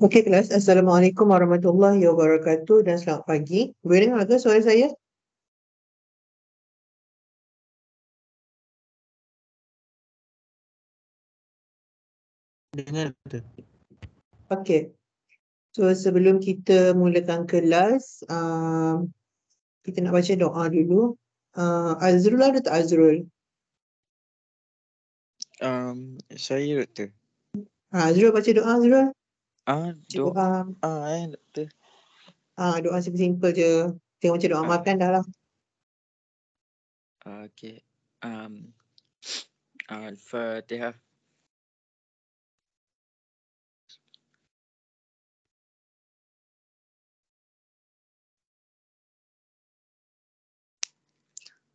Okay, kelas. Assalamualaikum warahmatullahi wabarakatuh dan selamat pagi. Boleh dengar ke suara saya? Dengar kata. Okay. So, sebelum kita mulakan kelas, uh, kita nak baca doa dulu. Uh, Azrul ada tak Azrul? Um, saya, Doktor. Ha, Azrul baca doa, Azrul. Ah, doa. Ah, eh, doktor. Ah, doa simple-simple je. Tengok macam doa ah. makan dah lah. Ah, okay. Um, Al-Fatihah. Ah,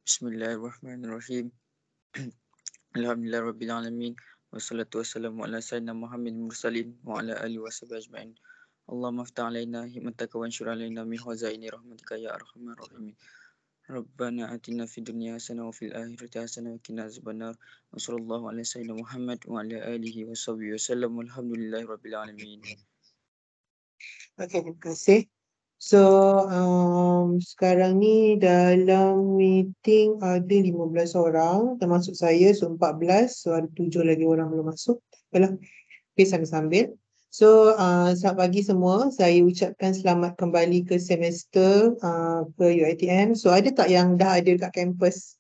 Bismillahirrahmanirrahim. Alhamdulillah Rabbil Alamin. والصلاة والسلام على سيدنا محمد المرسلين وعلى آله وصحبه أجمعين اللهم افتح علينا همتك وانشر علينا من خزائن رحمتك يا أرحم الراحمين ربنا آتنا في الدنيا حسنة وفي الآخرة حسنة وقنا عذاب النار وصلى الله على سيدنا محمد وعلى آله وصحبه وسلم والحمد لله رب العالمين Oke, terima kasih. So um, sekarang ni dalam meeting ada 15 orang termasuk saya so 14 so ada 7 lagi orang belum masuk. Apalah. Okay sambil-sambil. So uh, selamat pagi semua. Saya ucapkan selamat kembali ke semester uh, ke UITM. So ada tak yang dah ada dekat kampus?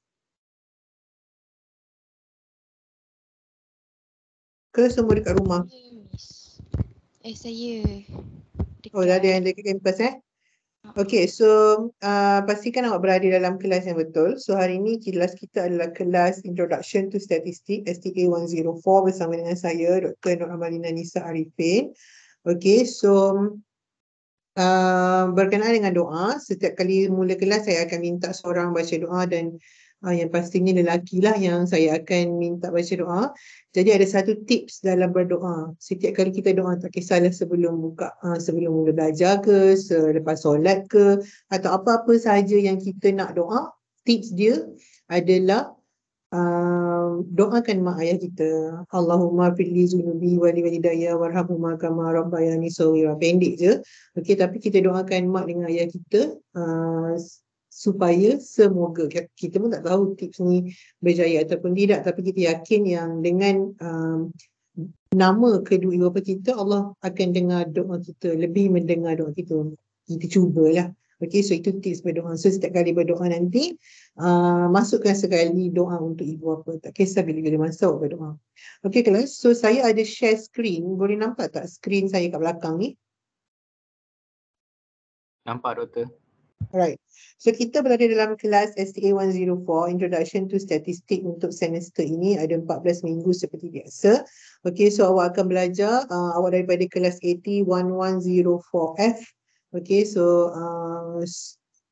Ke semua dekat rumah? Eh saya. oh dah ada yang dekat kampus eh? Ah. Okay, so uh, pastikan awak berada dalam kelas yang betul. So hari ini kelas kita adalah kelas Introduction to Statistic STA 104 bersama dengan saya Dr. Nur Amalina Nisa Arifin. Okay, so uh, berkenaan dengan doa, setiap kali mula kelas saya akan minta seorang baca doa dan uh, Ha, yang pastinya lelaki lah yang saya akan minta baca doa. Jadi ada satu tips dalam berdoa. Setiap kali kita doa tak kisahlah sebelum buka, ha, sebelum mula belajar ke, selepas solat ke atau apa-apa saja yang kita nak doa, tips dia adalah Uh, doakan mak ayah kita Allahumma fili zunubi wali walidaya warhamuma kama rabbayani sawira pendek je okey tapi kita doakan mak dengan ayah kita uh, supaya semoga kita pun tak tahu tips ni berjaya ataupun tidak tapi kita yakin yang dengan um, nama kedua ibu bapa kita Allah akan dengar doa kita lebih mendengar doa kita kita cubalah Okay, so itu tips berdoa. So setiap kali berdoa nanti, uh, masukkan sekali doa untuk ibu bapa Tak kisah bila-bila masuk berdoa. Okay, kelas. So saya ada share screen. Boleh nampak tak screen saya kat belakang ni? Nampak, Doktor. Alright. So kita berada dalam kelas STA 104 Introduction to Statistics untuk semester ini ada 14 minggu seperti biasa. Okay, so awak akan belajar uh, awak daripada kelas AT 1104F. Okay, so uh,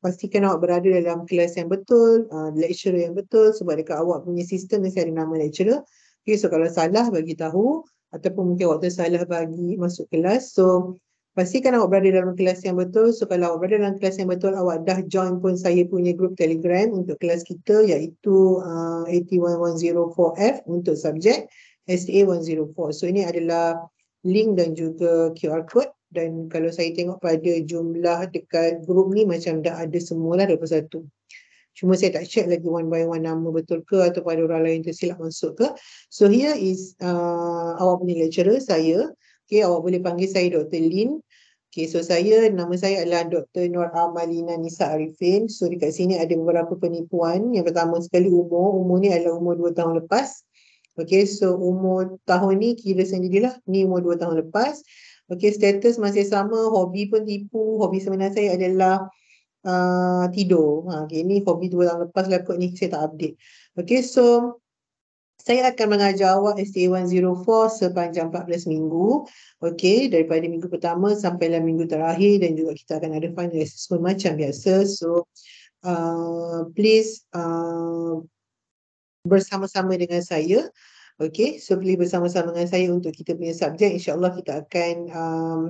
pastikan awak berada dalam kelas yang betul, uh, lecturer yang betul sebab dekat awak punya sistem mesti ada nama lecturer. Okay, so kalau salah bagi tahu ataupun mungkin waktu salah bagi masuk kelas. So, Pastikan awak berada dalam kelas yang betul. So kalau awak berada dalam kelas yang betul, awak dah join pun saya punya grup telegram untuk kelas kita iaitu uh, 81104F untuk subjek SA104. So ini adalah link dan juga QR code. Dan kalau saya tengok pada jumlah dekat grup ni macam dah ada semualah 21. Cuma saya tak check lagi one by one nama betul ke atau pada orang lain tersilap masuk ke. So here is uh, awak punya lecturer, saya. Okay, awak boleh panggil saya Dr. Lin. Okay, so saya, nama saya adalah Dr. Nur Amalina Nisa Arifin. So dekat sini ada beberapa penipuan. Yang pertama sekali umur. Umur ni adalah umur 2 tahun lepas. Okay, so umur tahun ni kira sendirilah. Ni umur 2 tahun lepas. Okay, status masih sama. Hobi pun tipu. Hobi sebenarnya saya adalah uh, tidur. Ha, okay, ni hobi 2 tahun lepas lah kot ni. Saya tak update. Okay, so saya akan mengajar awak STA 104 sepanjang 14 minggu. Okey, daripada minggu pertama sampai lah minggu terakhir dan juga kita akan ada final assessment macam biasa. So, uh, please uh, bersama-sama dengan saya. Okey, so please bersama-sama dengan saya untuk kita punya subjek. InsyaAllah kita akan um,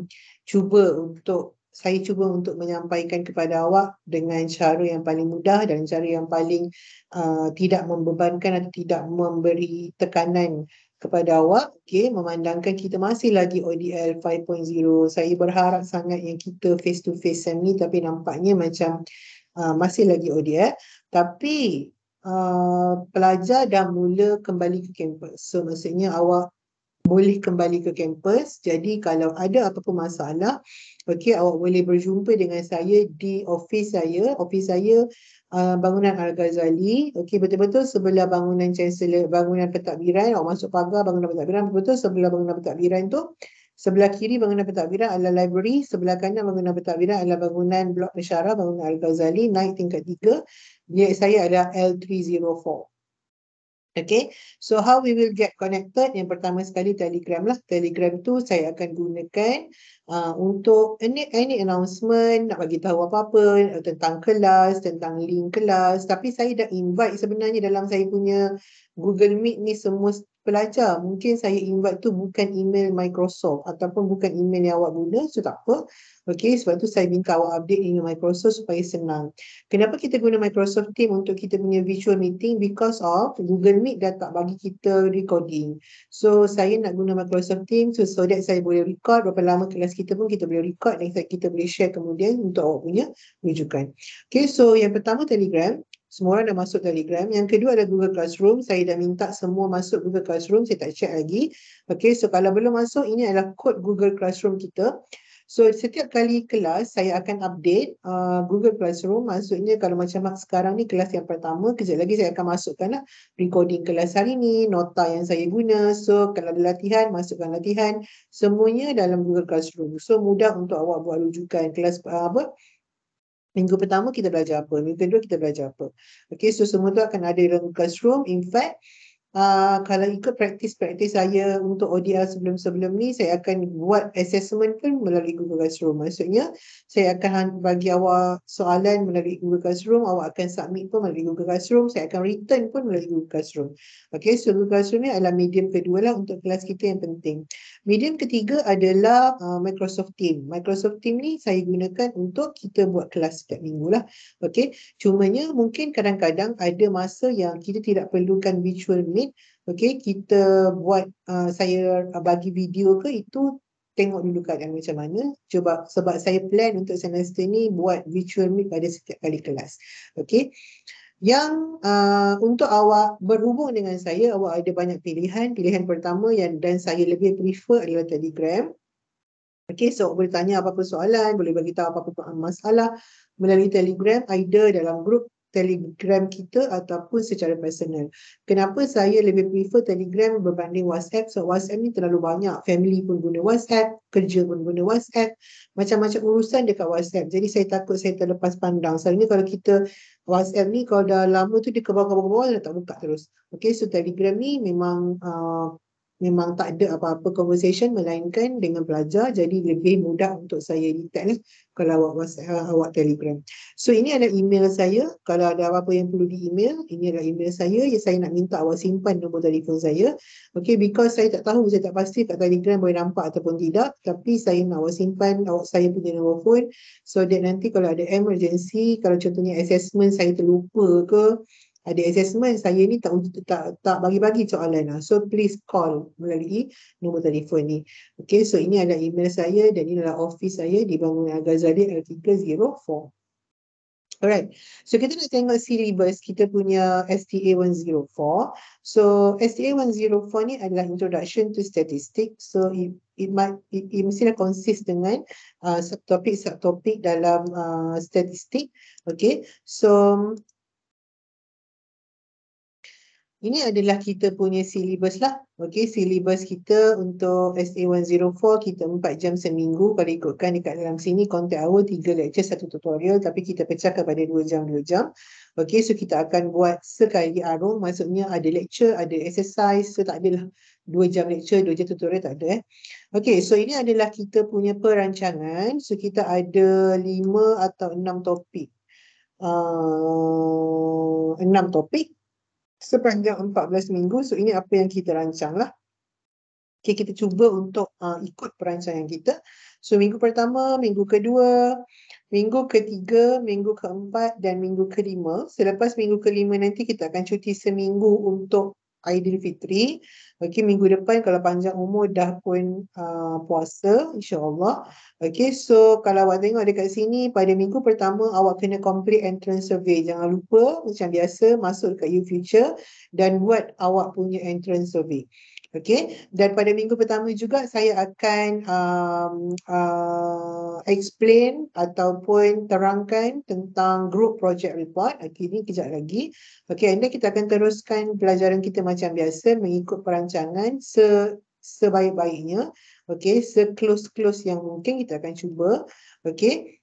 cuba untuk saya cuba untuk menyampaikan kepada awak dengan cara yang paling mudah dan cara yang paling uh, tidak membebankan atau tidak memberi tekanan kepada awak Okay, memandangkan kita masih lagi ODL 5.0 saya berharap sangat yang kita face to face sini tapi nampaknya macam uh, masih lagi ODL tapi uh, pelajar dah mula kembali ke kampus so maksudnya awak boleh kembali ke kampus. Jadi kalau ada apa-apa masalah, okey awak boleh berjumpa dengan saya di office saya. Office saya uh, bangunan Al Ghazali. Okey betul-betul sebelah bangunan Chancellor, bangunan pentadbiran, awak masuk pagar bangunan pentadbiran betul betul sebelah bangunan pentadbiran tu. Sebelah kiri bangunan pentadbiran adalah library, sebelah kanan bangunan pentadbiran adalah bangunan blok mesyara, bangunan Al Ghazali naik tingkat tiga. Ya, saya ada L304. Okay, so how we will get connected? Yang pertama sekali Telegram lah. Telegram tu saya akan gunakan uh, untuk any any announcement nak bagi tahu apa-apa uh, tentang kelas, tentang link kelas. Tapi saya dah invite sebenarnya dalam saya punya Google Meet ni semua pelajar mungkin saya invite tu bukan email Microsoft ataupun bukan email yang awak guna so tak apa okey sebab tu saya minta awak update email Microsoft supaya senang kenapa kita guna Microsoft Team untuk kita punya virtual meeting because of Google Meet dah tak bagi kita recording so saya nak guna Microsoft Team so, so that saya boleh record berapa lama kelas kita pun kita boleh record dan kita boleh share kemudian untuk awak punya rujukan okey so yang pertama Telegram semua orang dah masuk Telegram. Yang kedua ada Google Classroom. Saya dah minta semua masuk Google Classroom. Saya tak check lagi. Okay, so kalau belum masuk, ini adalah kod Google Classroom kita. So, setiap kali kelas, saya akan update uh, Google Classroom. Maksudnya, kalau macam Mark sekarang ni, kelas yang pertama, kejap lagi saya akan masukkan lah recording kelas hari ni, nota yang saya guna. So, kalau ada latihan, masukkan latihan. Semuanya dalam Google Classroom. So, mudah untuk awak buat rujukan kelas uh, apa, Minggu pertama kita belajar apa, minggu kedua kita belajar apa. Okay, so semua tu akan ada dalam classroom. In fact, uh, kalau ikut praktis-praktis saya untuk ODR sebelum-sebelum ni, saya akan buat assessment pun melalui Google Classroom. Maksudnya, saya akan bagi awak soalan melalui Google Classroom, awak akan submit pun melalui Google Classroom, saya akan return pun melalui Google Classroom. Okay, so Google Classroom ni adalah medium kedua lah untuk kelas kita yang penting. Medium ketiga adalah uh, Microsoft Team. Microsoft Team ni saya gunakan untuk kita buat kelas setiap minggu lah. Okay. Cumanya mungkin kadang-kadang ada masa yang kita tidak perlukan virtual meet. Okay. Kita buat, uh, saya bagi video ke itu tengok dulu keadaan macam mana. Cuba, sebab saya plan untuk semester ni buat virtual meet pada setiap kali kelas. Okay yang uh, untuk awak berhubung dengan saya awak ada banyak pilihan pilihan pertama yang dan saya lebih prefer adalah telegram Okay, so boleh tanya apa-apa soalan, boleh bagi tahu apa-apa masalah melalui telegram, either dalam grup telegram kita ataupun secara personal. Kenapa saya lebih prefer telegram berbanding WhatsApp? So WhatsApp ni terlalu banyak. Family pun guna WhatsApp, kerja pun guna WhatsApp. Macam-macam urusan dekat WhatsApp. Jadi saya takut saya terlepas pandang. Selalunya kalau kita WhatsApp ni kalau dah lama tu dia kebang-kebang-kebang dah tak buka terus. Okay, so Telegram ni memang uh, memang tak ada apa-apa conversation melainkan dengan pelajar jadi lebih mudah untuk saya detect eh, kalau awak, uh, awak telegram. So ini ada email saya. Kalau ada apa-apa yang perlu di email, ini adalah email saya. Ya, saya nak minta awak simpan nombor telefon saya. Okay, because saya tak tahu, saya tak pasti kat telegram boleh nampak ataupun tidak. Tapi saya nak awak simpan awak saya punya nombor phone. So that nanti kalau ada emergency, kalau contohnya assessment saya terlupa ke, ada assessment saya ni tak untuk tak tak bagi-bagi soalan lah. So please call melalui nombor telefon ni. Okay, so ini adalah email saya dan ini adalah office saya di bangunan Agazali L3304. Alright, so kita nak tengok syllabus kita punya STA 104. So STA 104 ni adalah introduction to statistics. So it it might it, it mesti lah consist dengan topik uh, subtopik subtopik dalam uh, statistik. Okay, so ini adalah kita punya silibus lah. Okay, silibus kita untuk SA104 kita 4 jam seminggu. Kalau ikutkan dekat dalam sini, content hour 3 lecture, satu tutorial. Tapi kita pecah kepada 2 jam, 2 jam. Okay, so kita akan buat sekali arung. Maksudnya ada lecture, ada exercise. So tak adalah 2 jam lecture, 2 jam tutorial tak ada eh. Okay, so ini adalah kita punya perancangan. So kita ada 5 atau 6 topik. Uh, ah, 6 topik sepanjang 14 minggu. So ini apa yang kita rancang lah. Okay, kita cuba untuk uh, ikut perancangan kita. So minggu pertama, minggu kedua, minggu ketiga, minggu keempat dan minggu kelima. Selepas minggu kelima nanti kita akan cuti seminggu untuk Aidilfitri. Okey minggu depan kalau panjang umur dah pun uh, puasa insya-Allah. Okey so kalau awak tengok dekat sini pada minggu pertama awak kena complete entrance survey. Jangan lupa macam biasa masuk dekat YouTube future dan buat awak punya entrance survey. Okay, dan pada minggu pertama juga saya akan um, uh, explain ataupun terangkan tentang group project report. Okay, ini kejap lagi. Okay, and then kita akan teruskan pelajaran kita macam biasa mengikut perancangan se sebaik-baiknya. Okay, se-close-close yang mungkin kita akan cuba. Okay,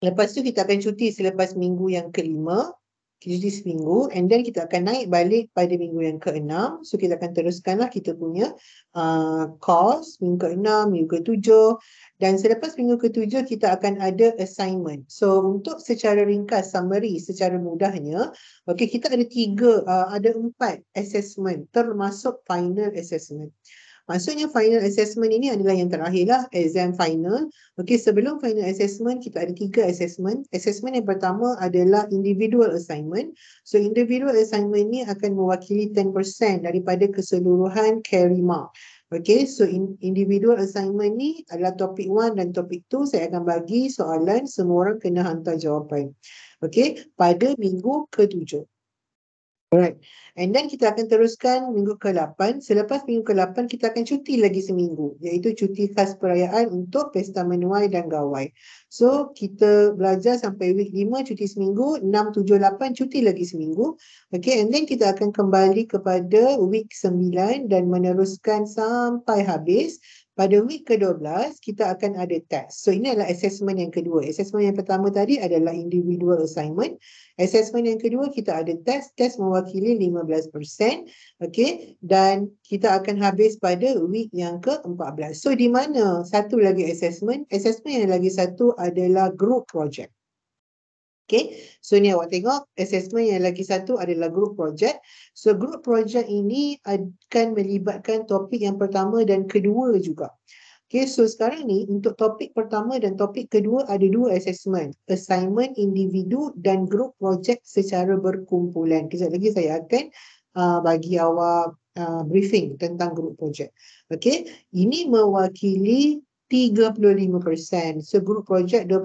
lepas tu kita akan cuti selepas minggu yang kelima jadi seminggu and then kita akan naik balik pada minggu yang ke-6 so kita akan teruskanlah kita punya uh, course minggu ke-6 minggu ke-7 dan selepas minggu ke-7 kita akan ada assignment so untuk secara ringkas summary secara mudahnya okay, kita ada tiga uh, ada empat assessment termasuk final assessment Maksudnya final assessment ini adalah yang terakhirlah exam final. Okey sebelum final assessment kita ada tiga assessment. Assessment yang pertama adalah individual assignment. So individual assignment ini akan mewakili 10% daripada keseluruhan carry mark. Okay, so in individual assignment ni adalah topik 1 dan topik 2 saya akan bagi soalan semua orang kena hantar jawapan. Okay, pada minggu ke ketujuh. Alright. And then kita akan teruskan minggu ke-8. Selepas minggu ke-8, kita akan cuti lagi seminggu. Iaitu cuti khas perayaan untuk pesta menuai dan gawai. So, kita belajar sampai week 5, cuti seminggu. 6, 7, 8, cuti lagi seminggu. Okay. And then kita akan kembali kepada week 9 dan meneruskan sampai habis. Pada week ke-12, kita akan ada test. So, ini adalah assessment yang kedua. Assessment yang pertama tadi adalah individual assignment. Assessment yang kedua, kita ada test. Test mewakili 15%. Okay. Dan kita akan habis pada week yang ke-14. So, di mana satu lagi assessment? Assessment yang lagi satu adalah group project. Okay. So ni awak tengok assessment yang lagi satu adalah group project. So group project ini akan melibatkan topik yang pertama dan kedua juga. Okay, so sekarang ni untuk topik pertama dan topik kedua ada dua assessment. Assignment individu dan group project secara berkumpulan. Kejap lagi saya akan uh, bagi awak uh, briefing tentang group project. Okay, ini mewakili 35%. So group project 25%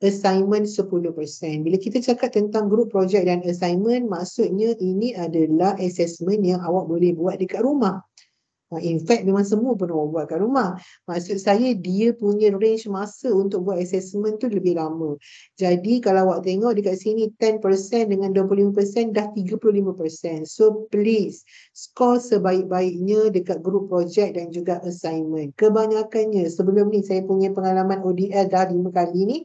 assignment 10%. Bila kita cakap tentang group project dan assignment, maksudnya ini adalah assessment yang awak boleh buat dekat rumah. Ha, in fact, memang semua pun orang buat kat rumah. Maksud saya, dia punya range masa untuk buat assessment tu lebih lama. Jadi, kalau awak tengok dekat sini, 10% dengan 25% dah 35%. So, please, skor sebaik-baiknya dekat group project dan juga assignment. Kebanyakannya, sebelum ni saya punya pengalaman ODL dah 5 kali ni,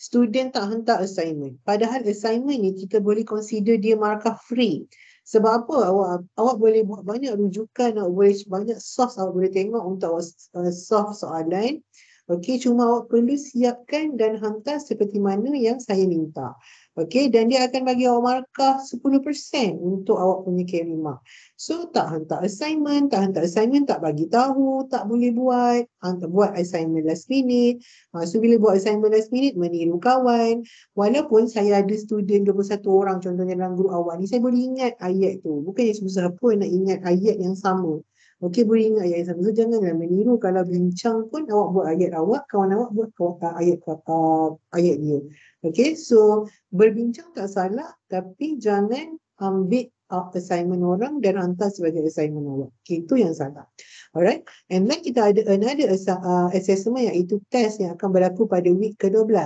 student tak hantar assignment. Padahal assignment ni kita boleh consider dia markah free. Sebab apa? Awak awak boleh buat banyak rujukan, awak boleh banyak soft awak boleh tengok untuk awak uh, soft soalan. Okey, cuma awak perlu siapkan dan hantar seperti mana yang saya minta. Okay, dan dia akan bagi awak markah 10% untuk awak punya kerima. So tak hantar assignment, tak hantar assignment, tak bagi tahu, tak boleh buat. Hantar buat assignment last minute. Ha, so bila buat assignment last minute, meniru kawan. Walaupun saya ada student 21 orang contohnya dalam grup awak ni, saya boleh ingat ayat tu. Bukannya susah pun nak ingat ayat yang sama. Okey boleh ingat ayat yang sama. janganlah meniru kalau bincang pun awak buat ayat awak, kawan awak buat ah, ayat uh, ayat dia. Okey so berbincang tak salah tapi jangan ambil uh, assignment orang dan hantar sebagai assignment awak. Okay, itu yang salah. Alright. And then kita ada another assessment iaitu test yang akan berlaku pada week ke-12.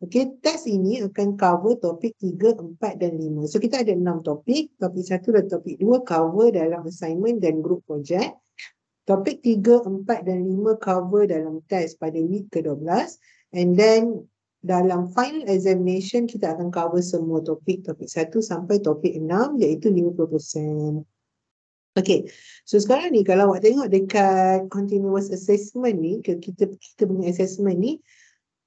Okey, test ini akan cover topik 3, 4 dan 5. So kita ada 6 topik. Topik 1 dan topik 2 cover dalam assignment dan group project. Topik 3, 4 dan 5 cover dalam test pada week ke-12. And then dalam final examination kita akan cover semua topik. Topik 1 sampai topik 6 iaitu 50%. Okay, so sekarang ni kalau awak tengok dekat continuous assessment ni, kita, kita punya assessment ni,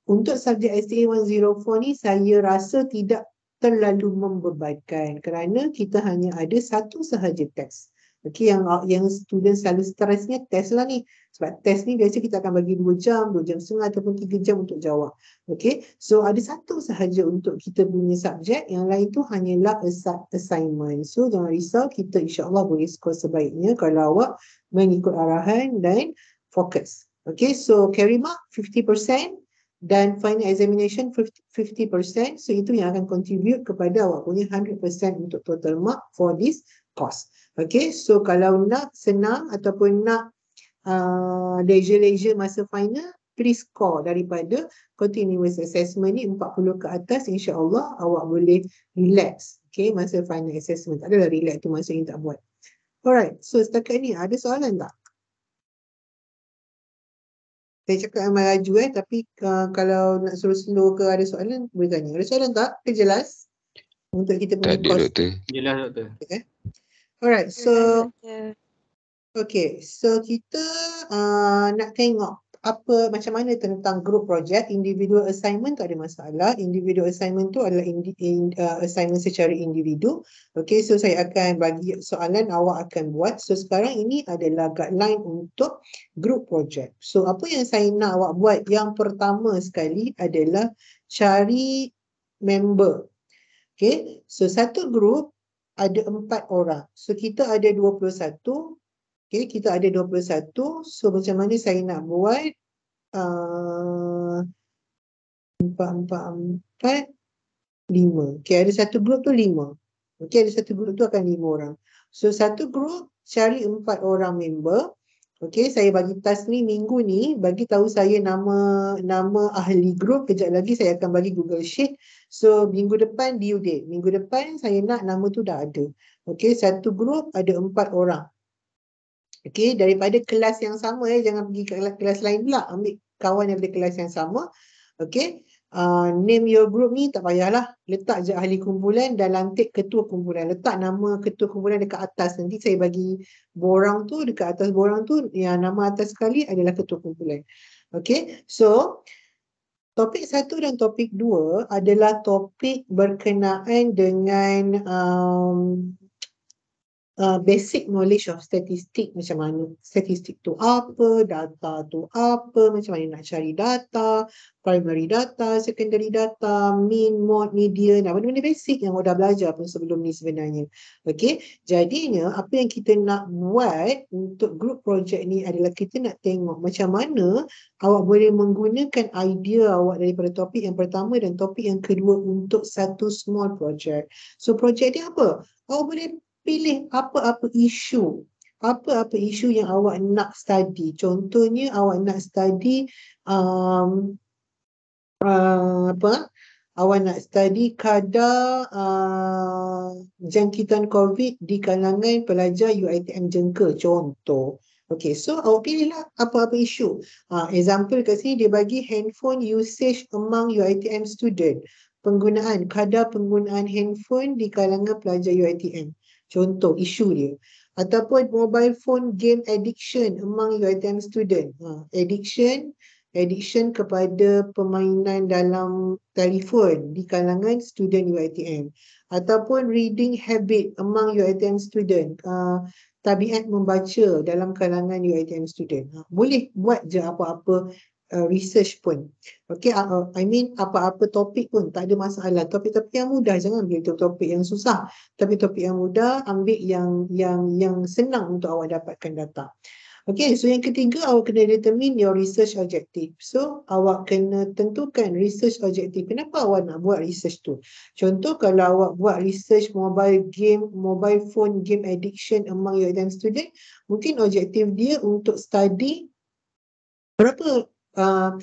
untuk subjek SA104 ni saya rasa tidak terlalu membebankan kerana kita hanya ada satu sahaja teks. okay? yang yang student selalu stresnya test lah ni. Sebab test ni biasa kita akan bagi 2 jam, 2 jam setengah ataupun 3 jam untuk jawab. okay? So ada satu sahaja untuk kita punya subjek, yang lain tu hanyalah assignment. So jangan risau kita insya-Allah boleh skor sebaiknya kalau awak mengikut arahan dan fokus. okay? so carry mark 50% dan final examination 50%. So itu yang akan contribute kepada awak punya 100% untuk total mark for this course. Okay, so kalau nak senang ataupun nak uh, leisure-leisure masa final, please call daripada continuous assessment ni 40 ke atas insya Allah awak boleh relax. Okay, masa final assessment. Tak adalah relax tu masa yang tak buat. Alright, so setakat ni ada soalan tak? Saya cakap ramai raju eh tapi uh, kalau nak suruh slow ke ada soalan boleh tanya. Ada soalan tak? Ke jelas? Untuk kita punya Tadi, course. Doktor. Jelas doktor. Okay. Eh. Alright so okay so kita uh, nak tengok apa macam mana tentang group project individual assignment tak ada masalah individual assignment tu adalah indi, in, uh, assignment secara individu okey so saya akan bagi soalan awak akan buat so sekarang ini adalah guideline untuk group project so apa yang saya nak awak buat yang pertama sekali adalah cari member okey so satu group ada empat orang so kita ada 21 Okay, kita ada 21. So macam mana saya nak buat? Uh, 4, 4, 4, 5. Okay, ada satu grup tu 5. Okay, ada satu grup tu akan 5 orang. So satu grup cari 4 orang member. Okay, saya bagi task ni minggu ni. Bagi tahu saya nama nama ahli grup. Kejap lagi saya akan bagi Google Sheet. So minggu depan due date. Minggu depan saya nak nama tu dah ada. Okay, satu grup ada 4 orang. Okey, daripada kelas yang sama ya, jangan pergi ke kelas, kelas lain pula. Ambil kawan daripada kelas yang sama. Okey. Uh, name your group ni tak payahlah. Letak je ahli kumpulan dan lantik ketua kumpulan. Letak nama ketua kumpulan dekat atas. Nanti saya bagi borang tu dekat atas borang tu yang nama atas sekali adalah ketua kumpulan. Okey. So topik satu dan topik dua adalah topik berkenaan dengan um, Uh, basic knowledge of statistik macam mana statistik tu apa data tu apa macam mana nak cari data primary data secondary data mean mode median apa benda basic yang sudah belajar pun sebelum ni sebenarnya okey jadinya apa yang kita nak buat untuk group project ni adalah kita nak tengok macam mana awak boleh menggunakan idea awak daripada topik yang pertama dan topik yang kedua untuk satu small project so project dia apa Awak boleh pilih apa-apa isu. Apa-apa isu yang awak nak study. Contohnya awak nak study um, uh, apa? Awak nak study kadar uh, jangkitan COVID di kalangan pelajar UITM jengka. Contoh. Okay, so awak pilihlah apa-apa isu. Uh, example kat sini dia bagi handphone usage among UITM student. Penggunaan, kadar penggunaan handphone di kalangan pelajar UITM contoh isu dia ataupun mobile phone game addiction among UiTM student ha, addiction addiction kepada permainan dalam telefon di kalangan student UiTM ataupun reading habit among UiTM student ha, tabiat membaca dalam kalangan UiTM student ha, boleh buat je apa-apa Uh, research pun. okay. Uh, uh, I mean apa-apa topik pun tak ada masalah. Topik-topik yang mudah jangan ambil topik-topik yang susah. Tapi topik yang mudah ambil yang yang yang senang untuk awak dapatkan data. Okay. so yang ketiga awak kena determine your research objective. So awak kena tentukan research objective. Kenapa awak nak buat research tu? Contoh kalau awak buat research mobile game, mobile phone game addiction among your exam student, mungkin objective dia untuk study berapa uh,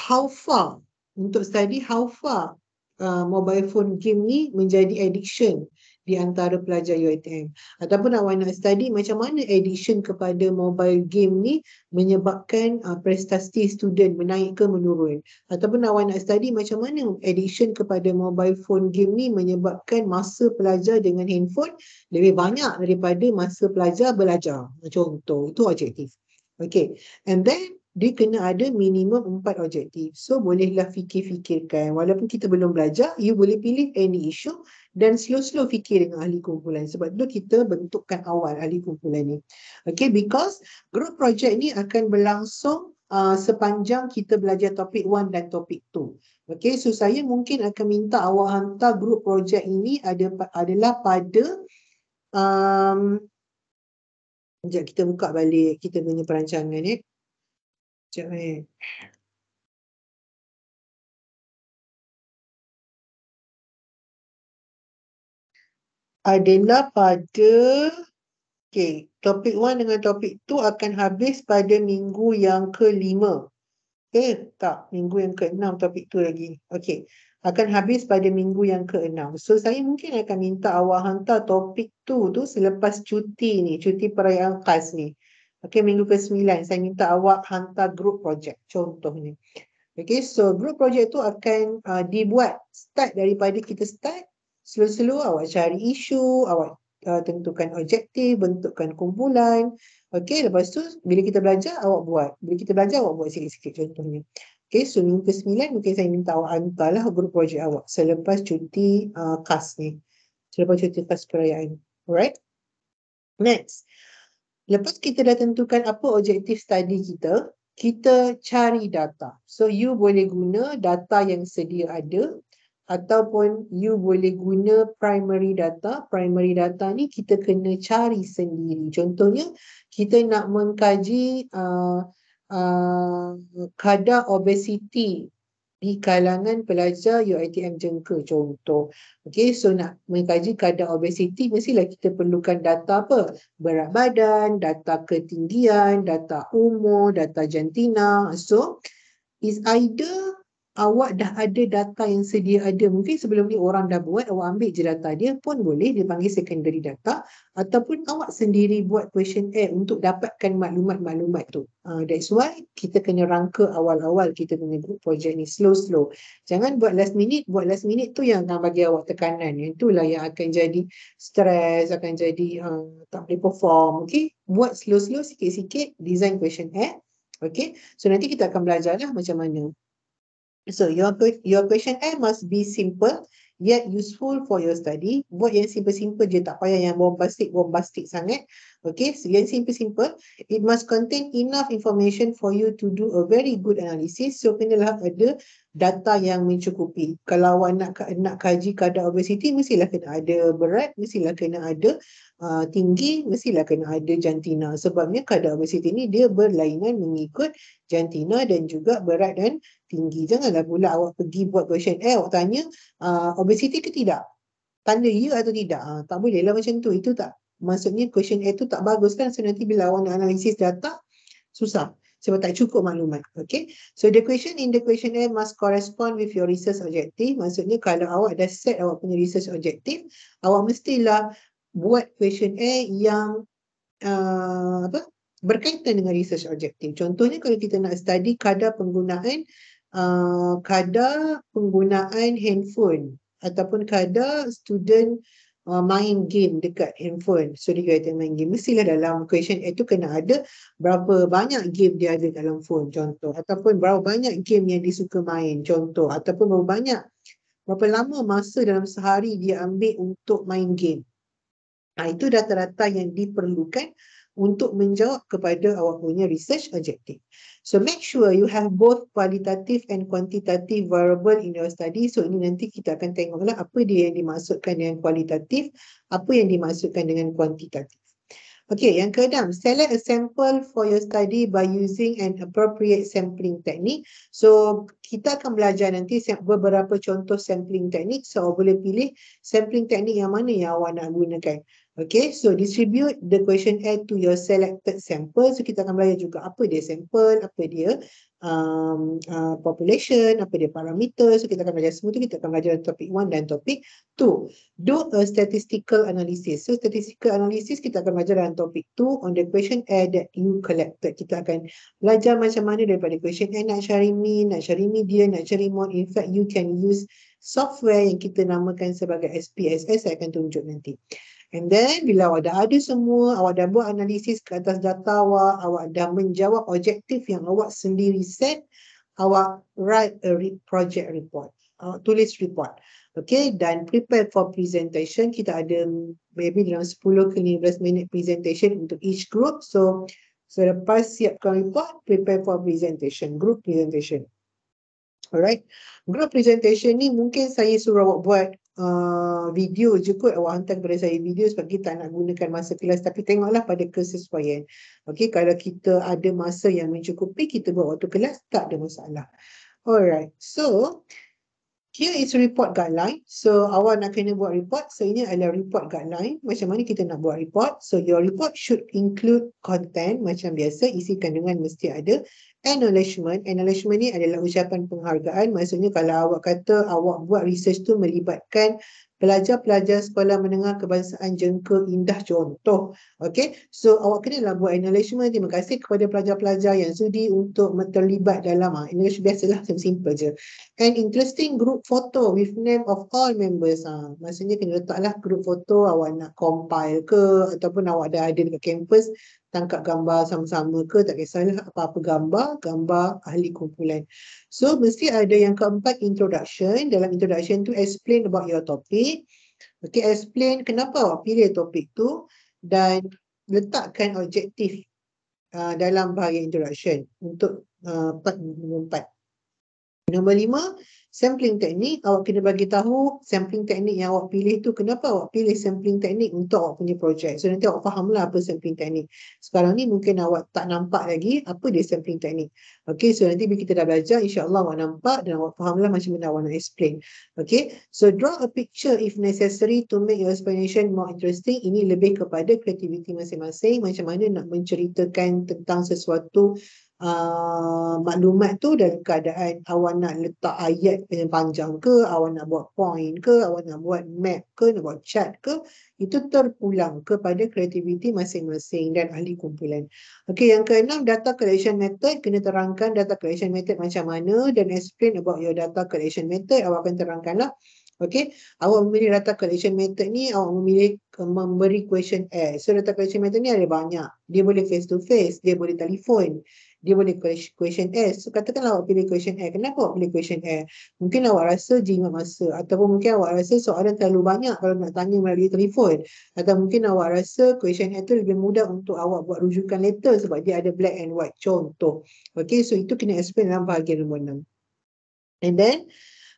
how far untuk study how far uh, mobile phone game ni menjadi addiction di antara pelajar UiTM ataupun awak nak study macam mana addiction kepada mobile game ni menyebabkan uh, prestasi student menaik ke menurun ataupun awak nak study macam mana addiction kepada mobile phone game ni menyebabkan masa pelajar dengan handphone lebih banyak daripada masa pelajar belajar contoh itu objektif okay and then dia kena ada minimum empat objektif. So bolehlah fikir-fikirkan walaupun kita belum belajar, you boleh pilih any issue dan slow-slow fikir dengan ahli kumpulan. Sebab tu kita bentukkan awal ahli kumpulan ni. Okay, because group project ni akan berlangsung uh, sepanjang kita belajar topik one dan topik two. Okay, so saya mungkin akan minta awak hantar group project ini ada, adalah pada um, Sekejap kita buka balik kita punya perancangan ni. Eh. Jadi 就会 adalah pada okay, topik 1 dengan topik 2 akan habis pada minggu yang kelima. Eh tak, minggu yang keenam topik tu lagi. Okay, akan habis pada minggu yang keenam. So saya mungkin akan minta awak hantar topik tu tu selepas cuti ni, cuti perayaan khas ni. Okay minggu ke-9 saya minta awak hantar group project contohnya. Okay, so group project tu akan uh, dibuat start daripada kita start selalu-selalu awak cari isu, awak uh, tentukan objektif, bentukkan kumpulan. Okay, lepas tu bila kita belajar awak buat. Bila kita belajar awak buat sikit-sikit contohnya. Okay, so minggu ke-9 mungkin saya minta awak hantarlah group project awak selepas cuti uh, kas ni. Selepas cuti kas perayaan. Alright? Next. Lepas kita dah tentukan apa objektif study kita, kita cari data. So you boleh guna data yang sedia ada ataupun you boleh guna primary data. Primary data ni kita kena cari sendiri. Contohnya kita nak mengkaji uh, uh, kadar obesiti di kalangan pelajar UITM jengka contoh. Okey, so nak mengkaji kadar obesiti mestilah kita perlukan data apa? Berat badan, data ketinggian, data umur, data jantina. So is either awak dah ada data yang sedia ada. Mungkin sebelum ni orang dah buat, awak ambil je data dia pun boleh dipanggil secondary data ataupun awak sendiri buat questionnaire untuk dapatkan maklumat-maklumat tu. Uh, that's why kita kena rangka awal-awal kita punya group project ni slow-slow. Jangan buat last minute, buat last minute tu yang akan bagi awak tekanan. Yang itulah yang akan jadi stress, akan jadi uh, tak boleh perform. Okay? Buat slow-slow sikit-sikit design questionnaire. Okay, so nanti kita akan belajar lah macam mana So your your question eh must be simple yet useful for your study. Buat yang simple-simple je tak payah yang bombastic-bombastic sangat. Okay, so yang simple-simple. It must contain enough information for you to do a very good analysis. So kena lah ada data yang mencukupi. Kalau awak nak, nak kaji kadar obesiti, mestilah kena ada berat, mestilah kena ada uh, tinggi, mestilah kena ada jantina. Sebabnya kadar obesiti ni dia berlainan mengikut jantina dan juga berat dan tinggi. Janganlah pula awak pergi buat question, eh awak tanya uh, obesiti ke tidak? Tanda ya atau tidak? Uh, tak boleh lah macam tu. Itu tak. Maksudnya question A eh, tu tak bagus kan. So nanti bila awak nak analisis data, susah sebab tak cukup maklumat. Okay. So the question in the question questionnaire must correspond with your research objective. Maksudnya kalau awak dah set awak punya research objective, awak mestilah buat question A yang uh, apa berkaitan dengan research objective. Contohnya kalau kita nak study kadar penggunaan uh, kadar penggunaan handphone ataupun kadar student uh, main game dekat handphone. So dia kata main game. Mestilah dalam question A tu kena ada berapa banyak game dia ada dalam phone contoh. Ataupun berapa banyak game yang dia suka main contoh. Ataupun berapa banyak, berapa lama masa dalam sehari dia ambil untuk main game. Nah, itu data-data yang diperlukan untuk menjawab kepada awak punya research objective. So make sure you have both qualitative and quantitative variable in your study. So ini nanti kita akan tengoklah apa dia yang dimaksudkan dengan kualitatif, apa yang dimaksudkan dengan kuantitatif. Okay, yang keenam, select a sample for your study by using an appropriate sampling technique. So, kita akan belajar nanti beberapa contoh sampling technique. So, awak boleh pilih sampling technique yang mana yang awak nak gunakan. Okay, so distribute the question A to your selected sample. So kita akan belajar juga apa dia sample, apa dia um, uh, population, apa dia parameter. So kita akan belajar semua tu, kita akan belajar topik 1 dan topik 2. Do a statistical analysis. So statistical analysis kita akan belajar dalam topik 2 on the question A that you collected. Kita akan belajar macam mana daripada question A nak cari mean, nak cari median, nak cari mode. In fact, you can use software yang kita namakan sebagai SPSS. Saya akan tunjuk nanti. And then bila awak dah ada semua, awak dah buat analisis ke atas data awak, awak dah menjawab objektif yang awak sendiri set, awak write a re- project report. Awak uh, tulis report. Okay, dan prepare for presentation. Kita ada maybe dalam 10 ke 15 minit presentation untuk each group. So, selepas so siapkan report, prepare for presentation, group presentation. Alright, group presentation ni mungkin saya suruh awak buat uh, video je kot awak hantar kepada saya video sebab kita nak gunakan masa kelas tapi tengoklah pada kesesuaian. Okay, kalau kita ada masa yang mencukupi kita buat waktu kelas tak ada masalah. Alright. So, uh, here is report guideline. So awak nak kena buat report. So ini adalah report guideline. Macam mana kita nak buat report. So your report should include content. Macam biasa isi kandungan mesti ada. Acknowledgement. Acknowledgement ni adalah ucapan penghargaan. Maksudnya kalau awak kata awak buat research tu melibatkan pelajar-pelajar sekolah menengah kebangsaan jengka indah contoh. Okay, so awak kena lah buat acknowledgement. Terima kasih kepada pelajar-pelajar yang sudi untuk terlibat dalam ha, English biasalah, simple, simple je. An interesting group photo with name of all members. Ha. Maksudnya kena letaklah group photo awak nak compile ke ataupun awak dah ada dekat campus tangkap gambar sama-sama ke tak kisahlah apa-apa gambar gambar ahli kumpulan so mesti ada yang keempat introduction dalam introduction tu explain about your topic okay explain kenapa awak pilih topik tu dan letakkan objektif uh, dalam bahagian introduction untuk uh, part nombor empat nombor lima sampling teknik awak kena bagi tahu sampling teknik yang awak pilih tu kenapa awak pilih sampling teknik untuk awak punya projek so nanti awak fahamlah apa sampling teknik sekarang ni mungkin awak tak nampak lagi apa dia sampling teknik okey so nanti bila kita dah belajar insyaallah awak nampak dan awak fahamlah macam mana awak nak explain okey so draw a picture if necessary to make your explanation more interesting ini lebih kepada kreativiti masing-masing macam mana nak menceritakan tentang sesuatu uh, maklumat tu dan keadaan awak nak letak ayat yang panjang ke, awak nak buat point ke, awak nak buat map ke, nak buat chat ke, itu terpulang kepada kreativiti masing-masing dan ahli kumpulan. Okey, yang keenam, data collection method. Kena terangkan data collection method macam mana dan explain about your data collection method. Awak akan terangkanlah. Okey, awak memilih data collection method ni, awak memilih memberi questionnaire. So data collection method ni ada banyak. Dia boleh face to face, dia boleh telefon, dia boleh question S. So katakanlah awak pilih question A, Kenapa awak pilih question A? Mungkin awak rasa jingat masa ataupun mungkin awak rasa soalan terlalu banyak kalau nak tanya melalui telefon. Atau mungkin awak rasa question A tu lebih mudah untuk awak buat rujukan letter sebab dia ada black and white contoh. Okay so itu kena explain dalam bahagian nombor 6. And then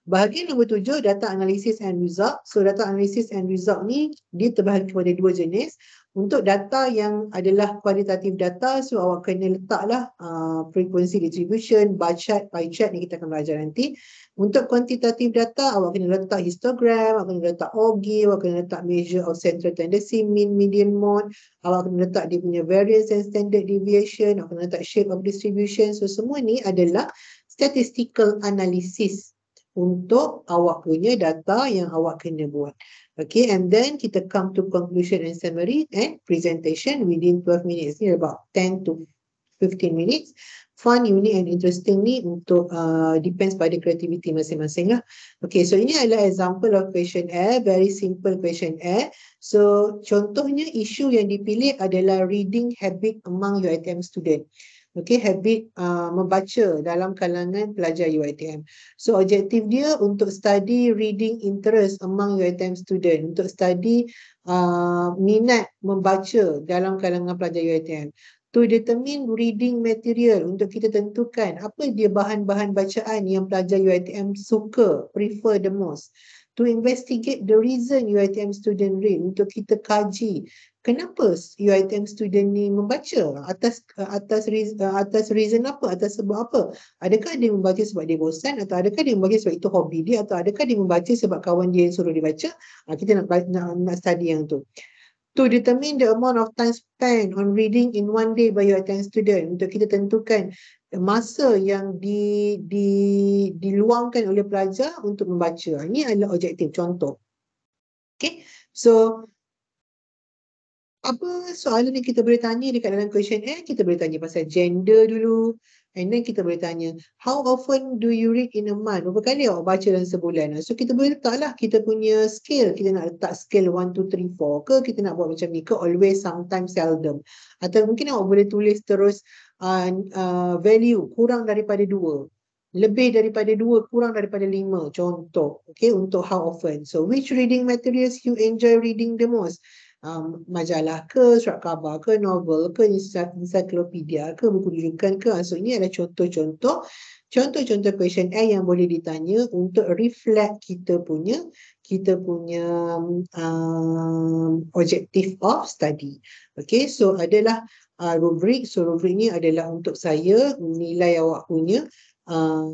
Bahagian nombor tujuh, data analisis and result. So data analisis and result ni dia terbahagi kepada dua jenis. Untuk data yang adalah kualitatif data, so awak kena letaklah uh, frequency distribution, bar chart, pie chart ni kita akan belajar nanti. Untuk kuantitatif data, awak kena letak histogram, awak kena letak OG, awak kena letak measure of central tendency, mean, median, mode, awak kena letak dia punya variance and standard deviation, awak kena letak shape of distribution. So semua ni adalah statistical analysis untuk awak punya data yang awak kena buat. Okay, and then kita come to conclusion and summary and presentation within 12 minutes. Ini about 10 to 15 minutes. Fun, unique and interesting ni untuk uh, depends pada creativity masing-masing lah. Okay, so ini adalah example of question questionnaire, very simple question questionnaire. So, contohnya isu yang dipilih adalah reading habit among your UITM student okay, habit uh, membaca dalam kalangan pelajar UITM. So objektif dia untuk study reading interest among UITM student, untuk study uh, minat membaca dalam kalangan pelajar UITM. To determine reading material untuk kita tentukan apa dia bahan-bahan bacaan yang pelajar UITM suka, prefer the most. To investigate the reason UITM student read untuk kita kaji kenapa UiTM student ni membaca atas atas atas reason apa atas sebab apa adakah dia membaca sebab dia bosan atau adakah dia membaca sebab itu hobi dia atau adakah dia membaca sebab kawan dia yang suruh dia baca ah, kita nak, nak nak study yang tu to determine the amount of time spent on reading in one day by UiTM student untuk kita tentukan masa yang di di diluangkan oleh pelajar untuk membaca ini ah, adalah objektif contoh Okay, so apa soalan yang kita boleh tanya dekat dalam eh kita boleh tanya pasal gender dulu and then kita boleh tanya how often do you read in a month berapa kali awak baca dalam sebulan so kita boleh lah kita punya scale kita nak letak scale 1 2 3 4 ke kita nak buat macam ni ke always sometimes seldom atau mungkin awak boleh tulis terus uh, uh, value kurang daripada 2 lebih daripada dua, kurang daripada lima contoh okay, untuk how often. So which reading materials you enjoy reading the most? um, majalah ke, surat khabar ke, novel ke, encyclopedia ke, buku rujukan ke. ini ada contoh-contoh contoh-contoh question A yang boleh ditanya untuk reflect kita punya kita punya um, objective of study. Okay, so adalah uh, rubrik. So rubrik ni adalah untuk saya nilai awak punya uh,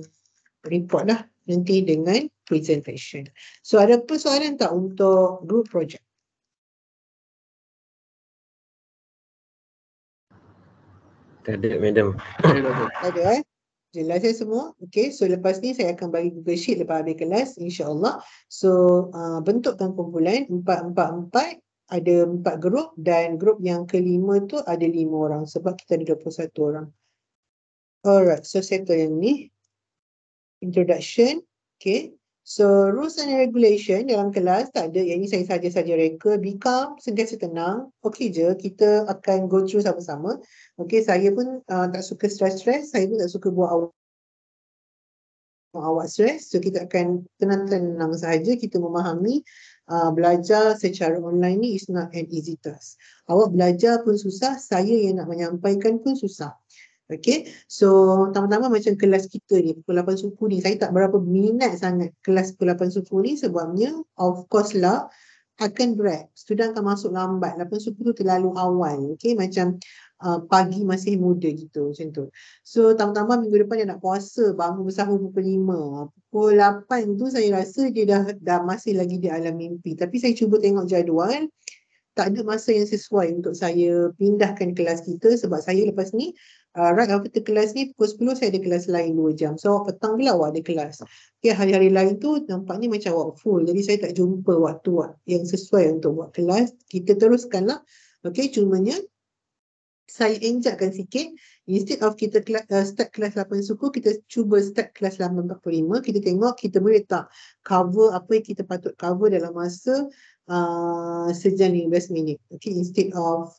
report lah nanti dengan presentation. So ada persoalan tak untuk group project? ada madam. ada eh. Jelas ya semua. Okay, so lepas ni saya akan bagi Google Sheet lepas habis kelas insyaAllah. So uh, bentukkan kumpulan 4-4-4 ada 4 grup dan grup yang kelima tu ada 5 orang sebab kita ada 21 orang. Alright, so settle yang ni. Introduction. Okay, So rules and regulation dalam kelas tak ada yang ini saya saja-saja reka be calm sentiasa tenang okey je kita akan go through sama-sama okey saya pun uh, tak suka stress-stress saya pun tak suka buat awak awak stress so kita akan tenang-tenang saja kita memahami uh, belajar secara online ni is not an easy task awak belajar pun susah saya yang nak menyampaikan pun susah Okay, so pertama-tama macam kelas kita ni, pukul 8 suku ni, saya tak berapa minat sangat kelas pukul 8 suku ni sebabnya of course lah akan berat. Student akan masuk lambat, 8 suku tu terlalu awal. Okay, macam uh, pagi masih muda gitu macam tu. So pertama-tama minggu depan dia nak puasa, bangun bersahur pukul 5. Pukul 8 tu saya rasa dia dah, dah masih lagi di alam mimpi. Tapi saya cuba tengok jadual, tak ada masa yang sesuai untuk saya pindahkan kelas kita sebab saya lepas ni uh, right after kelas ni pukul 10 saya ada kelas lain 2 jam. So petang bila awak ada kelas. Okay, hari-hari lain tu nampaknya macam awak full. Jadi saya tak jumpa waktu yang sesuai untuk buat kelas. Kita teruskanlah. Okay, cumanya saya injakkan sikit. Instead of kita kelas, uh, start kelas 8 suku, kita cuba start kelas 8.45. Kita tengok kita boleh tak cover apa yang kita patut cover dalam masa uh, sejam 15 minit. Okay, instead of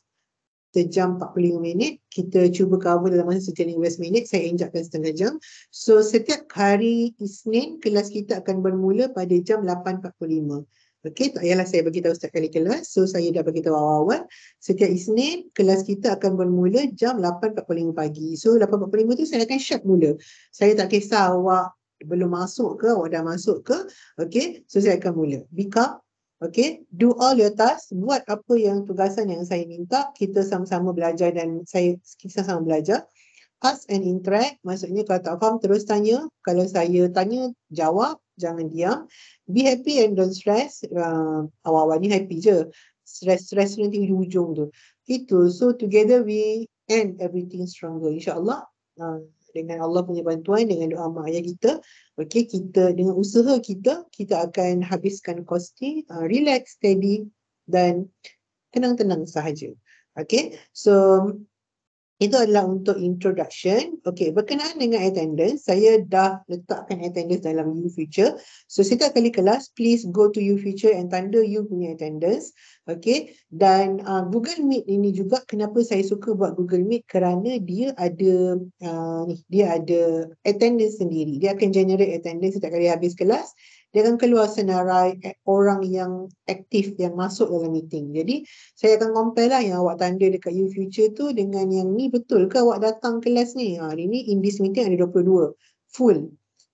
sejam 45 minit. Kita cuba cover dalam masa sejam 15 minit. Saya injakkan setengah jam. So setiap hari Isnin, kelas kita akan bermula pada jam 8.45. Okey, tak payahlah saya beritahu setiap kali kelas. So saya dah beritahu awal-awal. Setiap Isnin, kelas kita akan bermula jam 8.45 pagi. So 8.45 tu saya akan shut mula. Saya tak kisah awak belum masuk ke, awak dah masuk ke. Okey, so saya akan mula. Bika. Okay, do all your tasks, buat apa yang tugasan yang saya minta, kita sama-sama belajar dan saya kita sama belajar. Ask and interact, maksudnya kalau tak faham terus tanya, kalau saya tanya jawab, jangan diam. Be happy and don't stress, uh, awal-awal ni happy je. Stress-stress nanti di ujung tu. Itu, so together we end everything stronger. InsyaAllah. Uh, dengan Allah punya bantuan dengan doa mak ayah kita okey kita dengan usaha kita kita akan habiskan kosti uh, relax steady dan tenang-tenang sahaja okey so itu adalah untuk introduction. Okey, berkenaan dengan attendance, saya dah letakkan attendance dalam you future. So setiap kali kelas, please go to you future and tanda you punya attendance. Okey, dan uh, Google Meet ini juga kenapa saya suka buat Google Meet kerana dia ada uh, dia ada attendance sendiri. Dia akan generate attendance setiap kali habis kelas dia akan keluar senarai eh, orang yang aktif yang masuk dalam meeting. Jadi saya akan compare lah yang awak tanda dekat you future tu dengan yang ni betul ke awak datang kelas ni? Ha, ini in this meeting ada 22 full.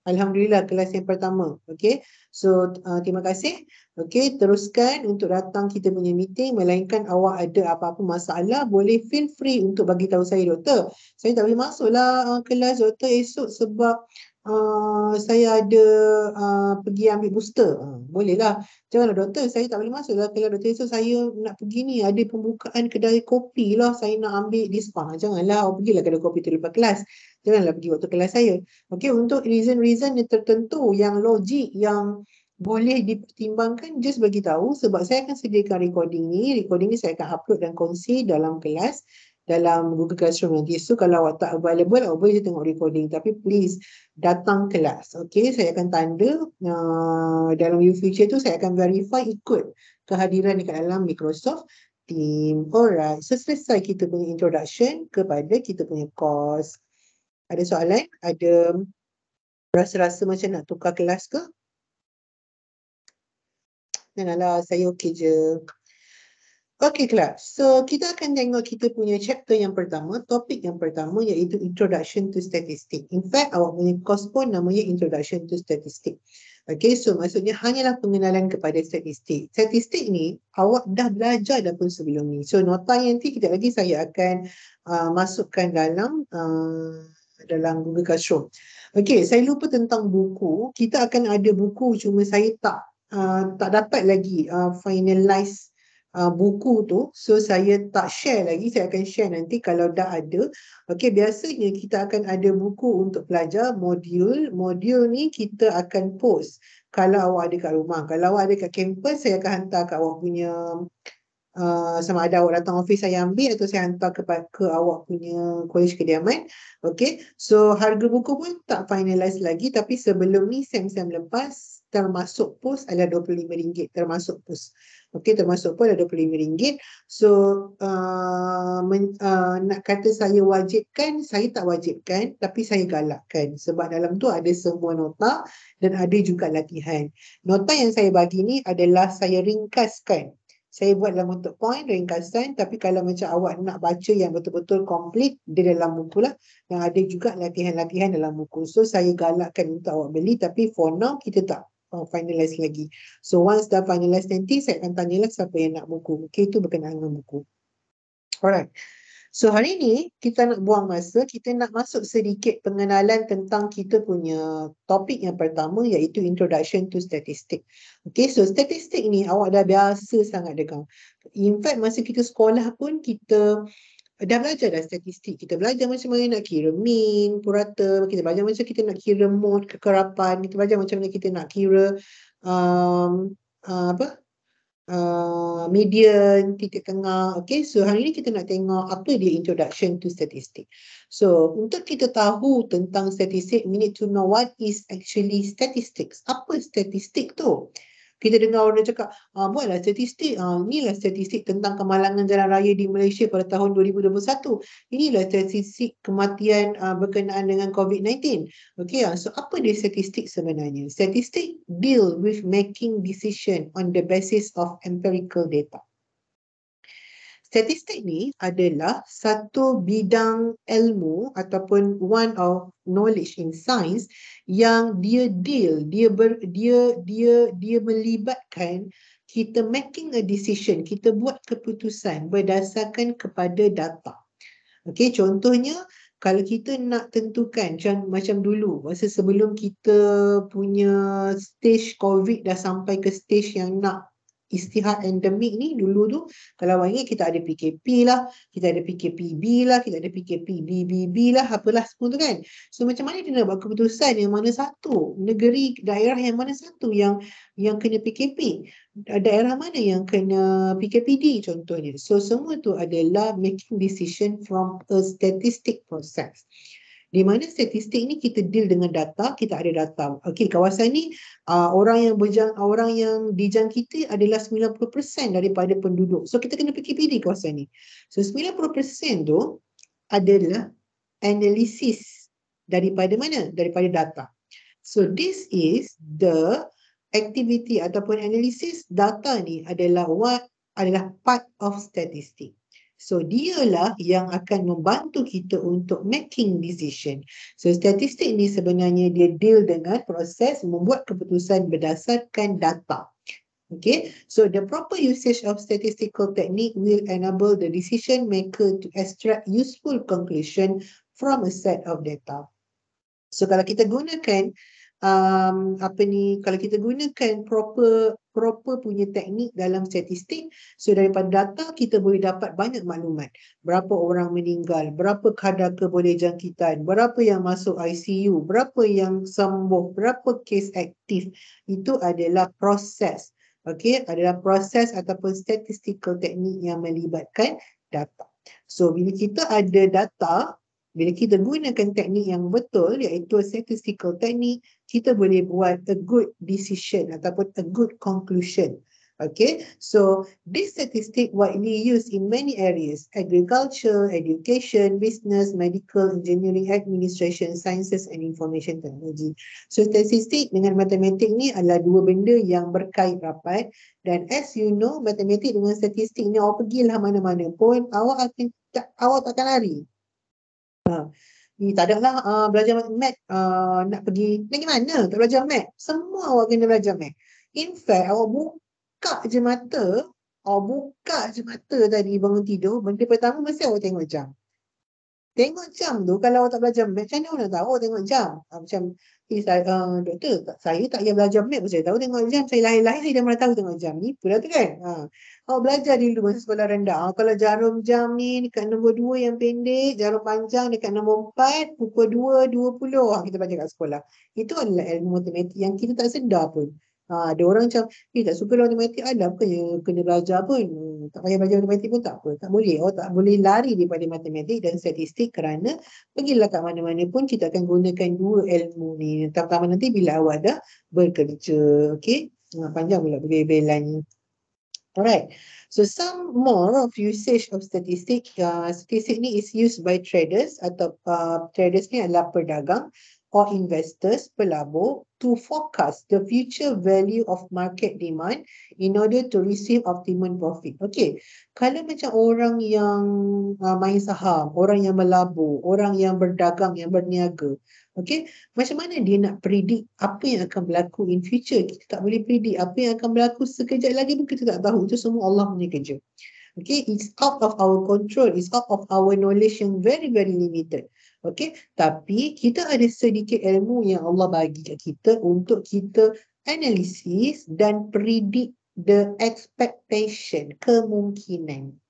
Alhamdulillah kelas yang pertama. Okay. So uh, terima kasih. Okay. Teruskan untuk datang kita punya meeting. Melainkan awak ada apa-apa masalah boleh feel free untuk bagi tahu saya doktor. Saya tak boleh masuklah uh, kelas doktor esok sebab uh, saya ada uh, pergi ambil booster. Uh, bolehlah. Janganlah doktor, saya tak boleh masuk lah, Kalau doktor, itu saya nak pergi ni, ada pembukaan kedai kopi lah. Saya nak ambil diskon. Janganlah, oh, pergilah kedai kopi tu lepas kelas. Janganlah pergi waktu kelas saya. Okay, untuk reason-reason yang tertentu, yang logik, yang boleh dipertimbangkan just bagi tahu sebab saya akan sediakan recording ni recording ni saya akan upload dan kongsi dalam kelas dalam Google Classroom nanti. So kalau awak tak available, awak boleh je tengok recording. Tapi please datang kelas. Okay, saya akan tanda uh, dalam view feature tu saya akan verify ikut kehadiran dekat dalam Microsoft Team. Alright, so selesai kita punya introduction kepada kita punya course. Ada soalan? Ada rasa-rasa macam nak tukar kelas ke? Janganlah, saya okey je. Okay, kelas. So kita akan tengok kita punya chapter yang pertama, topik yang pertama iaitu introduction to statistic. In fact, awak punya course pun namanya introduction to statistic. Okay, so maksudnya hanyalah pengenalan kepada statistik. Statistik ni awak dah belajar dah pun sebelum ni. So nota yang nanti kita lagi saya akan uh, masukkan dalam uh, dalam Google Classroom. Okay, saya lupa tentang buku. Kita akan ada buku cuma saya tak uh, tak dapat lagi uh, finalize uh, buku tu. So saya tak share lagi. Saya akan share nanti kalau dah ada. Okey, biasanya kita akan ada buku untuk pelajar modul. Modul ni kita akan post. Kalau awak ada kat rumah. Kalau awak ada kat kampus, saya akan hantar kat awak punya Uh, sama ada awak datang office saya ambil atau saya hantar ke, ke awak punya kolej kediaman. Okay. So harga buku pun tak finalize lagi tapi sebelum ni SEM-SEM lepas termasuk post adalah RM25 termasuk post. Okey termasuk pun ada RM25. So uh, men, uh, nak kata saya wajibkan, saya tak wajibkan tapi saya galakkan sebab dalam tu ada semua nota dan ada juga latihan. Nota yang saya bagi ni adalah saya ringkaskan. Saya buat dalam bentuk poin ringkasan tapi kalau macam awak nak baca yang betul-betul komplit dia dalam buku lah yang ada juga latihan-latihan dalam buku. So saya galakkan untuk awak beli tapi for now kita tak uh, finalize lagi. So once dah finalize nanti saya akan tanyalah siapa yang nak buku. Okay itu berkenaan dengan buku. Alright. So hari ini kita nak buang masa, kita nak masuk sedikit pengenalan tentang kita punya topik yang pertama iaitu introduction to statistik. Okay, so statistik ni awak dah biasa sangat dengar. In fact masa kita sekolah pun kita uh, dah belajar dah statistik. Kita belajar macam mana nak kira mean, purata. Kita belajar macam mana kita nak kira mod, kekerapan. Kita belajar macam mana kita nak kira um, uh, apa? Uh, median, titik tengah. Okay, so hari ini kita nak tengok apa dia introduction to statistics. So, untuk kita tahu tentang statistik, we need to know what is actually statistics. Apa statistik tu? kita dengar orang cakap uh, buatlah statistik uh, inilah statistik tentang kemalangan jalan raya di Malaysia pada tahun 2021 inilah statistik kematian uh, berkenaan dengan COVID-19 okay, uh, so apa dia statistik sebenarnya statistik deal with making decision on the basis of empirical data Statistik ni adalah satu bidang ilmu ataupun one of knowledge in science yang dia deal dia ber, dia dia dia melibatkan kita making a decision, kita buat keputusan berdasarkan kepada data. Okey, contohnya kalau kita nak tentukan macam, macam dulu masa sebelum kita punya stage COVID dah sampai ke stage yang nak istihad endemik ni dulu tu kalau awak ingat kita ada PKP lah, kita ada PKPB lah, kita ada PKPBBB lah, apalah semua tu kan. So macam mana dia nak buat keputusan yang mana satu, negeri, daerah yang mana satu yang yang kena PKP, daerah mana yang kena PKPD contohnya. So semua tu adalah making decision from a statistic process di mana statistik ni kita deal dengan data kita ada data okey kawasan ni uh, orang yang berjang, orang yang dijangkiti adalah 90% daripada penduduk so kita kena fikir pilih kawasan ni so 90% tu adalah analisis daripada mana daripada data so this is the activity ataupun analisis data ni adalah what adalah part of statistic So dialah yang akan membantu kita untuk making decision. So statistik ni sebenarnya dia deal dengan proses membuat keputusan berdasarkan data. Okay, so the proper usage of statistical technique will enable the decision maker to extract useful conclusion from a set of data. So kalau kita gunakan uh, um, apa ni kalau kita gunakan proper proper punya teknik dalam statistik so daripada data kita boleh dapat banyak maklumat berapa orang meninggal berapa kadar keboleh jangkitan berapa yang masuk ICU berapa yang sembuh berapa kes aktif itu adalah proses okay adalah proses ataupun statistical teknik yang melibatkan data so bila kita ada data bila kita gunakan teknik yang betul iaitu statistical teknik, kita boleh buat a good decision ataupun a good conclusion. Okay, so this statistic widely used in many areas, agriculture, education, business, medical, engineering, administration, sciences and information technology. So statistik dengan matematik ni adalah dua benda yang berkait rapat dan as you know, matematik dengan statistik ni awak pergilah mana-mana pun, awak akan awak takkan lari. Ha. Ni tak ada uh, ah, belajar mat uh, ah, nak pergi nak pergi mana tak belajar mat? Semua awak kena belajar mat. In fact, awak buka je mata, awak buka je mata tadi bangun tidur, benda pertama mesti awak tengok jam. Tengok jam tu kalau awak tak belajar mat, macam mana awak nak tahu tengok jam? Uh, macam, eh, saya, uh, doktor, saya tak payah belajar math, saya tahu tengok jam, saya lain-lain saya dah mula tahu tengok jam. Ni pula tu kan? Uh awak belajar dulu masa sekolah rendah. Ah, kalau jarum jam ni dekat nombor 2 yang pendek, jarum panjang dekat nombor 4, pukul 2, 20 ah, kita baca kat sekolah. Itu adalah ilmu matematik yang kita tak sedar pun. Ha, ada orang macam, eh tak suka lah matematik, ada apa ya, kena belajar pun. Hmm, tak payah belajar matematik pun tak apa, tak boleh. Oh, tak boleh lari daripada matematik dan statistik kerana pergilah kat mana-mana pun kita akan gunakan dua ilmu ni. Tak Terutama nanti bila awak dah bekerja, okey. Panjang pula bebelannya. Bila- Alright, so some more of usage of statistik. Uh, statistik ni is used by traders atau uh, traders ni adalah pedagang or investors, pelabur to forecast the future value of market demand in order to receive optimum profit. Okay, kalau macam orang yang uh, main saham, orang yang melabur, orang yang berdagang, yang berniaga, okay, macam mana dia nak predict apa yang akan berlaku in future? Kita tak boleh predict apa yang akan berlaku sekejap lagi pun kita tak tahu. Itu semua Allah punya kerja. Okay, it's out of our control. It's out of our knowledge yang very very limited. Okey, tapi kita ada sedikit ilmu yang Allah bagi kat kita untuk kita analisis dan predict the expectation kemungkinan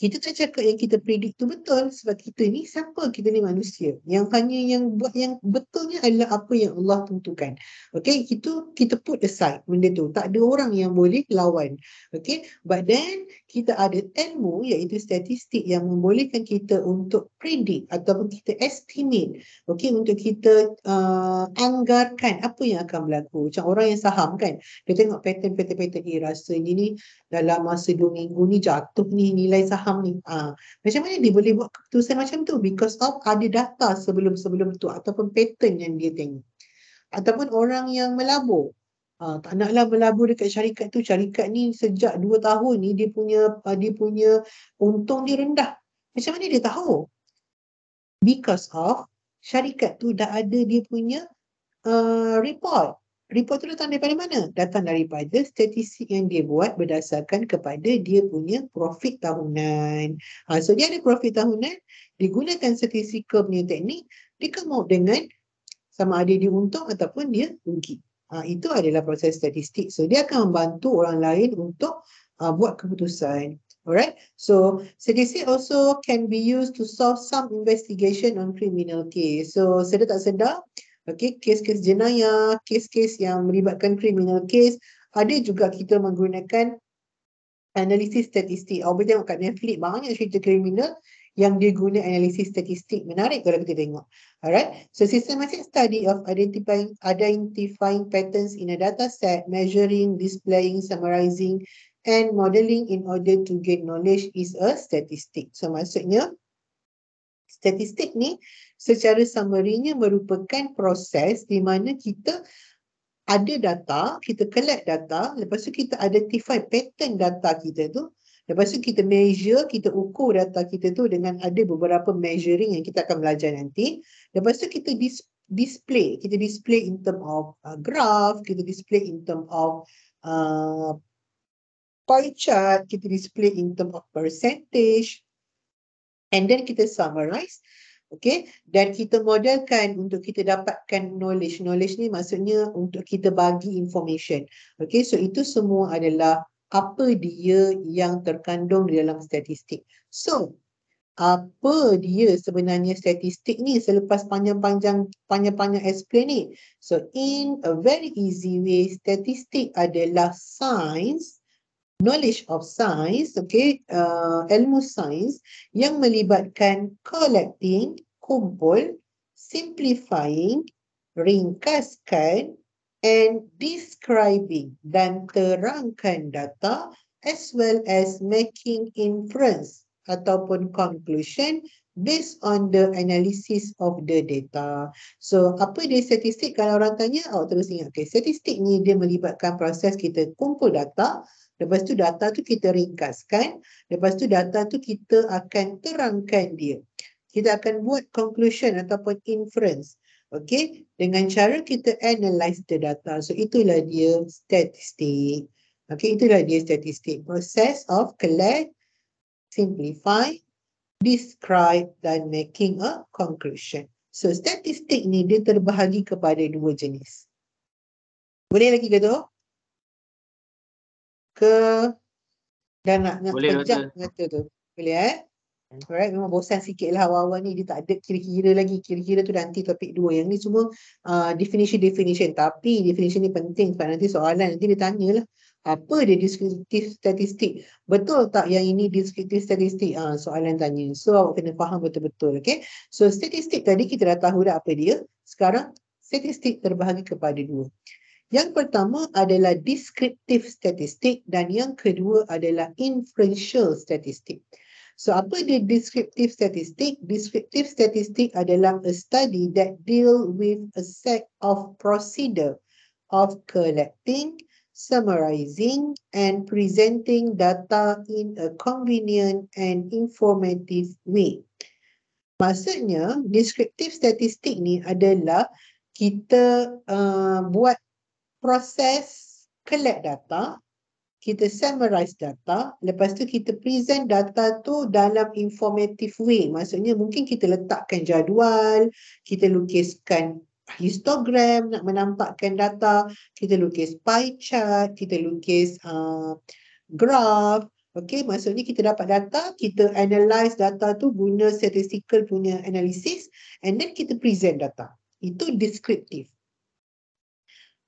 kita tak cakap yang kita predik tu betul sebab kita ni siapa kita ni manusia yang hanya yang buat yang betulnya adalah apa yang Allah tentukan okay itu kita put aside benda tu tak ada orang yang boleh lawan okay but then kita ada ilmu iaitu statistik yang membolehkan kita untuk predik ataupun kita estimate okay untuk kita uh, anggarkan apa yang akan berlaku macam orang yang saham kan kita tengok pattern pattern eh, pattern dia rasa ini ni dalam masa dua minggu ni jatuh ni nilai saham faham ni. Ha. Macam mana dia boleh buat keputusan macam tu? Because of ada data sebelum-sebelum tu ataupun pattern yang dia tengok. Ataupun orang yang melabur. Ha, tak naklah berlabur dekat syarikat tu. Syarikat ni sejak 2 tahun ni dia punya ah, dia punya untung dia rendah. Macam mana dia tahu? Because of syarikat tu dah ada dia punya uh, report report tu datang daripada mana? Datang daripada statistik yang dia buat berdasarkan kepada dia punya profit tahunan. Ha, so dia ada profit tahunan, digunakan statistik punya teknik, dia come out dengan sama ada dia untung ataupun dia rugi. Ha, itu adalah proses statistik. So dia akan membantu orang lain untuk uh, buat keputusan. Alright, so statistik also can be used to solve some investigation on criminal case. So sedar tak sedar, Okay, kes-kes jenayah, kes-kes yang melibatkan criminal case, ada juga kita menggunakan analisis statistik. Awak boleh tengok kat Netflix banyak cerita kriminal yang dia guna analisis statistik. Menarik kalau kita tengok. Alright. So systematic study of identifying identifying patterns in a data set, measuring, displaying, summarizing and modeling in order to gain knowledge is a statistic. So maksudnya statistik ni secara samarinya merupakan proses di mana kita ada data, kita collect data, lepas tu kita identify pattern data kita tu. Lepas tu kita measure, kita ukur data kita tu dengan ada beberapa measuring yang kita akan belajar nanti. Lepas tu kita dis display, kita display in term of uh, graph, kita display in term of uh, pie chart, kita display in term of percentage. And then kita summarize. Okay. Dan kita modelkan untuk kita dapatkan knowledge. Knowledge ni maksudnya untuk kita bagi information. Okay. So itu semua adalah apa dia yang terkandung di dalam statistik. So apa dia sebenarnya statistik ni selepas panjang-panjang panjang-panjang explain ni. So in a very easy way, statistik adalah science knowledge of science, okay, uh, ilmu sains yang melibatkan collecting, kumpul, simplifying, ringkaskan and describing dan terangkan data as well as making inference ataupun conclusion based on the analysis of the data. So apa dia statistik kalau orang tanya, oh terus ingat, okay, statistik ni dia melibatkan proses kita kumpul data, Lepas tu data tu kita ringkaskan. Lepas tu data tu kita akan terangkan dia. Kita akan buat conclusion ataupun inference. Okay. Dengan cara kita analyze the data. So itulah dia statistik. Okay. Itulah dia statistik. Process of collect, simplify, describe dan making a conclusion. So statistik ni dia terbahagi kepada dua jenis. Boleh lagi ke tu? ke dah nak nak kejap kata tu. Boleh eh? Alright, ya. memang bosan sikit lah awal-awal ni. Dia tak ada kira-kira lagi. Kira-kira tu nanti topik dua. Yang ni semua uh, definition-definition. Uh, Tapi definition ni penting sebab nanti soalan nanti dia tanya lah. Apa dia descriptive statistik? Betul tak yang ini descriptive statistik? Uh, soalan tanya. So awak kena faham betul-betul. Okay? So statistik tadi kita dah tahu dah apa dia. Sekarang statistik terbahagi kepada dua. Yang pertama adalah descriptive statistik dan yang kedua adalah inferential statistik. So apa dia descriptive statistik? Descriptive statistik adalah a study that deal with a set of procedure of collecting, summarizing and presenting data in a convenient and informative way. Maksudnya, descriptive statistik ni adalah kita uh, buat proses collect data, kita summarize data, lepas tu kita present data tu dalam informative way. Maksudnya mungkin kita letakkan jadual, kita lukiskan histogram nak menampakkan data, kita lukis pie chart, kita lukis uh, graph. Okay, maksudnya kita dapat data, kita analyze data tu guna statistical punya analysis and then kita present data. Itu descriptive.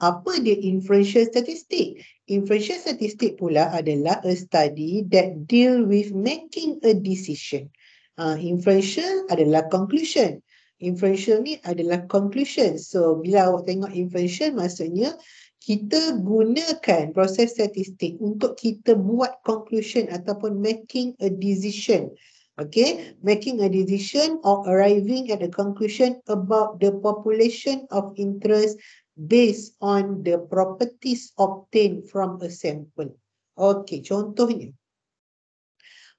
Apa dia inferential statistik? Inferential statistik pula adalah a study that deal with making a decision. Uh, inferential adalah conclusion. Inferential ni adalah conclusion. So bila awak tengok inferential maksudnya kita gunakan proses statistik untuk kita buat conclusion ataupun making a decision. Okay, making a decision or arriving at a conclusion about the population of interest based on the properties obtained from a sample. Okay, contohnya.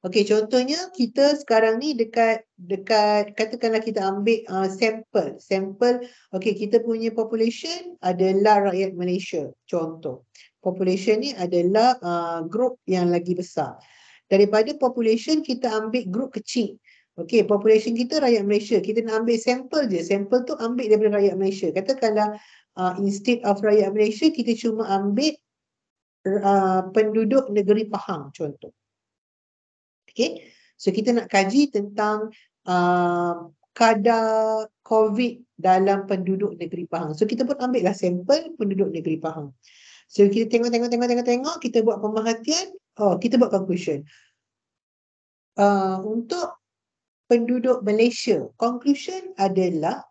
Okay, contohnya kita sekarang ni dekat dekat katakanlah kita ambil uh, sampel. Sample, okey kita punya population adalah rakyat Malaysia. Contoh, population ni adalah uh, group yang lagi besar. Daripada population kita ambil group kecil. Okay, population kita rakyat Malaysia. Kita nak ambil sampel je. Sampel tu ambil daripada rakyat Malaysia. Katakanlah uh, instead of rakyat Malaysia kita cuma ambil uh, penduduk negeri Pahang contoh. Okay, so kita nak kaji tentang uh, kadar COVID dalam penduduk negeri Pahang. So kita pun ambil lah sampel penduduk negeri Pahang. So kita tengok tengok tengok tengok tengok kita buat pemerhatian. Oh, kita buat conclusion. Uh, untuk penduduk Malaysia, conclusion adalah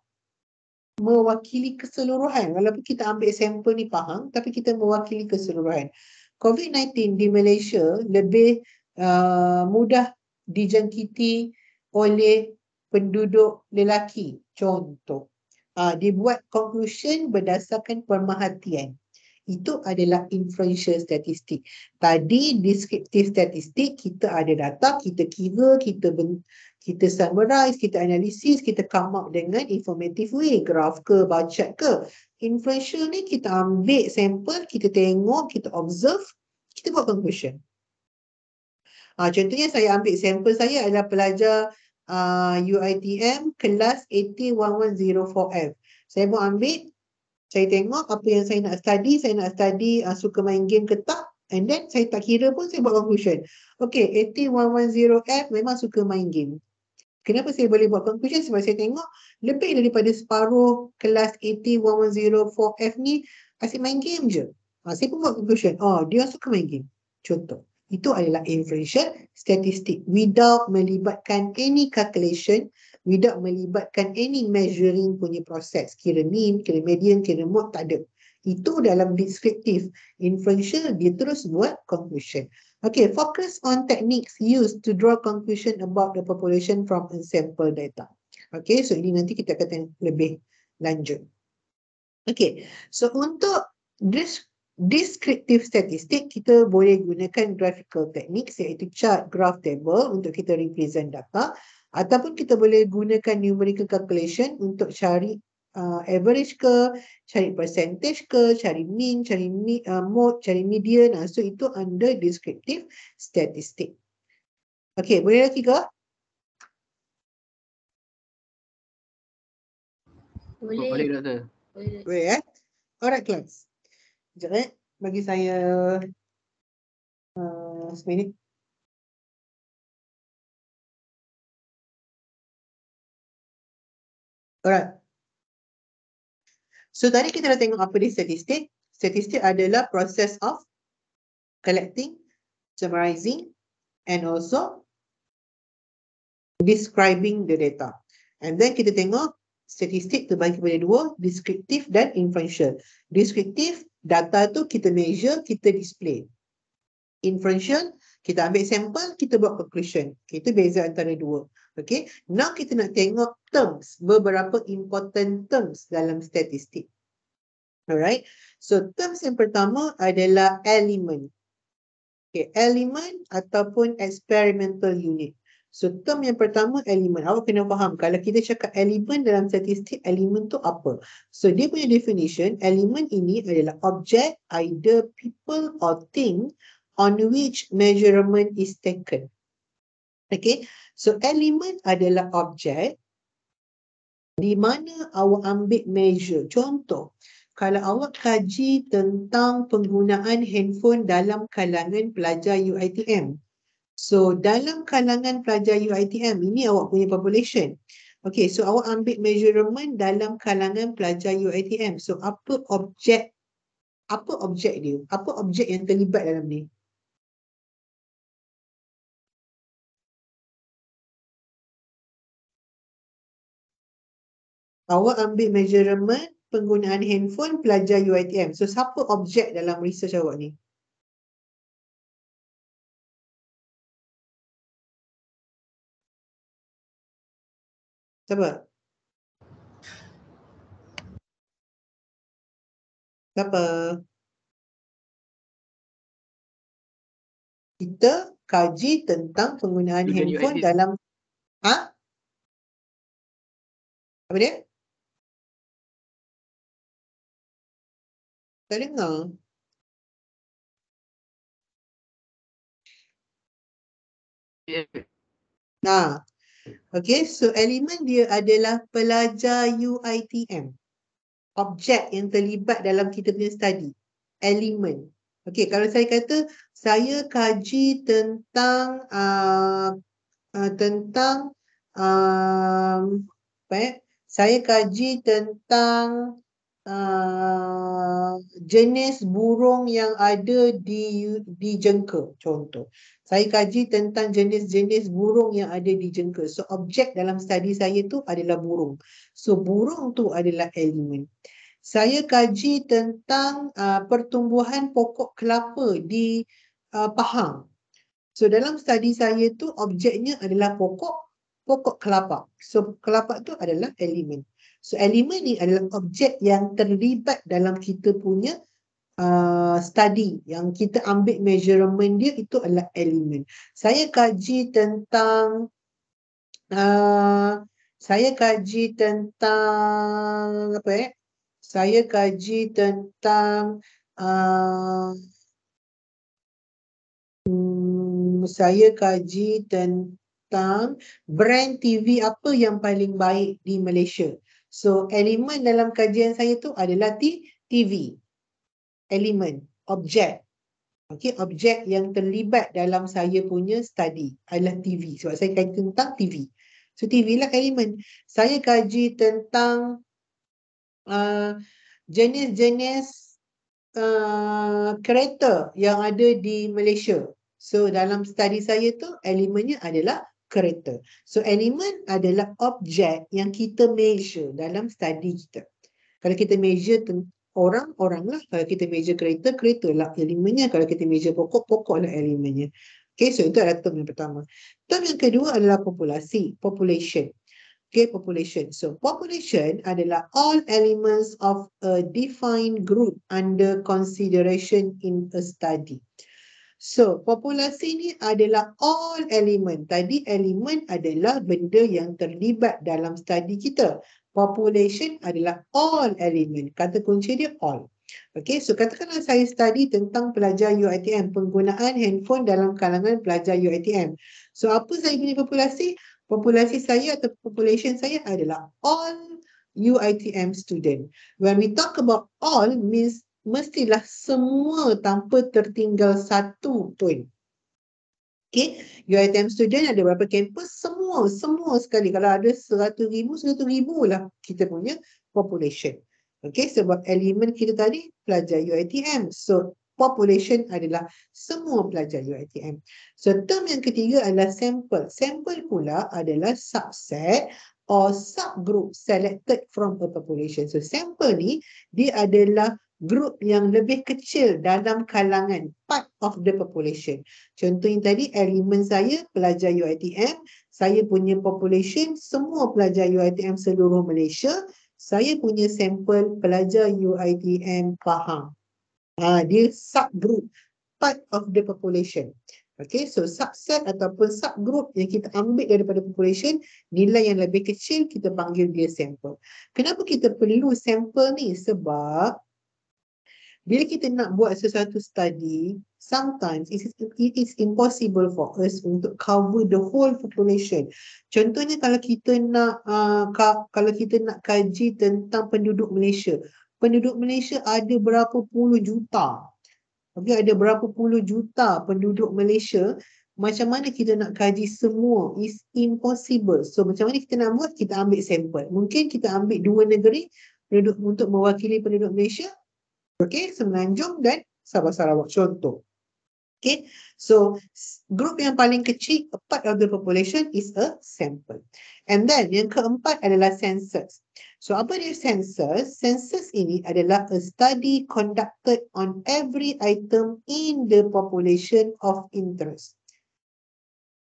mewakili keseluruhan. Walaupun kita ambil sampel ni Pahang, tapi kita mewakili hmm. keseluruhan. COVID-19 di Malaysia lebih uh, mudah dijangkiti oleh penduduk lelaki. Contoh, uh, dibuat conclusion berdasarkan pemerhatian itu adalah inferential statistik. Tadi descriptive statistik kita ada data, kita kira, kita ben, kita summarize, kita analisis, kita come up dengan informative way, graph ke, bar chart ke. Inferential ni kita ambil sampel, kita tengok, kita observe, kita buat conclusion. Ha, contohnya saya ambil sampel saya adalah pelajar uh, ah, UITM kelas 81104F. Saya mau ambil saya tengok apa yang saya nak study, saya nak study uh, suka main game ke tak and then saya tak kira pun saya buat conclusion. Okay, 80110F memang suka main game. Kenapa saya boleh buat conclusion? Sebab saya tengok lebih daripada separuh kelas 80104F ni asyik main game je. Ha, saya pun buat conclusion. Oh, dia suka main game. Contoh. Itu adalah inferential statistik without melibatkan any calculation without melibatkan any measuring punya proses. Kira mean, kira median, kira mod, tak ada. Itu dalam descriptive inferential, dia terus buat conclusion. Okay, focus on techniques used to draw conclusion about the population from a sample data. Okay, so ini nanti kita akan lebih lanjut. Okay, so untuk descriptive statistik, kita boleh gunakan graphical techniques iaitu chart, graph, table untuk kita represent data ataupun kita boleh gunakan numerical calculation untuk cari uh, average ke, cari percentage ke, cari mean, cari mi, uh, mode, cari median. Ah, so itu under descriptive statistic. Okay, boleh lagi ke? Boleh. Boleh, Doktor. Boleh, eh? Alright, class. Jangan eh. Bagi saya uh, seminit. Alright. So tadi kita dah tengok apa ni statistik. Statistik adalah proses of collecting, summarizing and also describing the data. And then kita tengok statistik terbagi kepada dua, descriptive dan inferential. Descriptive, data tu kita measure, kita display. Inferential, kita ambil sampel, kita buat conclusion. Okay, itu beza antara dua. Okay, now kita nak tengok terms, beberapa important terms dalam statistik. Alright, so terms yang pertama adalah element. Okay, element ataupun experimental unit. So term yang pertama element. Awak kena faham kalau kita cakap element dalam statistik, element tu apa? So dia punya definition, element ini adalah object, either people or thing on which measurement is taken. Okay, So element adalah objek di mana awak ambil measure. Contoh, kalau awak kaji tentang penggunaan handphone dalam kalangan pelajar UITM. So dalam kalangan pelajar UITM, ini awak punya population. Okay, so awak ambil measurement dalam kalangan pelajar UITM. So apa objek apa objek dia? Apa objek yang terlibat dalam ni? awak ambil measurement penggunaan handphone pelajar UITM. So siapa objek dalam research awak ni? Siapa? Siapa? Kita kaji tentang penggunaan Dengan handphone UITM. dalam Ha? Apa dia? Falei, não. Nah, okay, so elemen dia adalah pelajar UITM. Objek yang terlibat dalam kita punya study. Elemen. Okay, kalau saya kata saya kaji tentang uh, uh, tentang um, apa ya? saya kaji tentang Uh, jenis burung yang ada di di jengka contoh saya kaji tentang jenis-jenis burung yang ada di jengka so objek dalam study saya tu adalah burung so burung tu adalah elemen saya kaji tentang uh, pertumbuhan pokok kelapa di uh, Pahang. So dalam studi saya tu objeknya adalah pokok pokok kelapa. So kelapa tu adalah elemen. So elemen ni adalah objek yang terlibat dalam kita punya uh, study yang kita ambil measurement dia itu adalah elemen. Saya kaji tentang uh, saya kaji tentang apa eh? Saya kaji tentang uh, hmm, saya kaji tentang tentang brand TV apa yang paling baik di Malaysia. So elemen dalam kajian saya tu adalah TV. Elemen, objek. okay, objek yang terlibat dalam saya punya study adalah TV. Sebab saya kaji tentang TV. So TV lah elemen. Saya kaji tentang uh, jenis-jenis uh, Uh, kereta yang ada di Malaysia. So dalam study saya tu elemennya adalah kereta. So element adalah objek yang kita measure dalam study kita. Kalau kita measure orang, oranglah. Kalau kita measure kereta, kereta lah elemennya. Kalau kita measure pokok, pokok lah elemennya. Okay, so itu adalah term yang pertama. Term yang kedua adalah populasi, population. Okay, population. So population adalah all elements of a defined group under consideration in a study. So, populasi ni adalah all element. Tadi element adalah benda yang terlibat dalam study kita. Population adalah all element. Kata kunci dia all. Okay, so katakanlah saya study tentang pelajar UITM, penggunaan handphone dalam kalangan pelajar UITM. So, apa saya punya populasi? Populasi saya atau population saya adalah all UITM student. When we talk about all means mestilah semua tanpa tertinggal satu pun. Okay, UITM student ada berapa kampus? Semua, semua sekali. Kalau ada seratus ribu, seratus ribu lah kita punya population. Okay, sebab elemen kita tadi pelajar UITM. So, population adalah semua pelajar UITM. So, term yang ketiga adalah sample. Sample pula adalah subset or subgroup selected from a population. So, sample ni dia adalah group yang lebih kecil dalam kalangan part of the population. Contohnya tadi elemen saya pelajar UiTM, saya punya population semua pelajar UiTM seluruh Malaysia, saya punya sampel pelajar UiTM Pahang. Ha, dia sub group part of the population. Okay, so subset ataupun subgroup yang kita ambil daripada population nilai yang lebih kecil kita panggil dia sampel. Kenapa kita perlu sampel ni? Sebab bila kita nak buat sesuatu study, sometimes it is it is impossible for us untuk cover the whole population. Contohnya kalau kita nak uh, kalau kita nak kaji tentang penduduk Malaysia. Penduduk Malaysia ada berapa puluh juta. Okay, ada berapa puluh juta penduduk Malaysia. Macam mana kita nak kaji semua is impossible. So macam mana kita nak buat? Kita ambil sampel. Mungkin kita ambil dua negeri penduduk, untuk mewakili penduduk Malaysia Okey, Semenanjung dan Sabah Sarawak contoh. Okay, so group yang paling kecil, a part of the population is a sample. And then yang keempat adalah census. So apa dia census? Census ini adalah a study conducted on every item in the population of interest.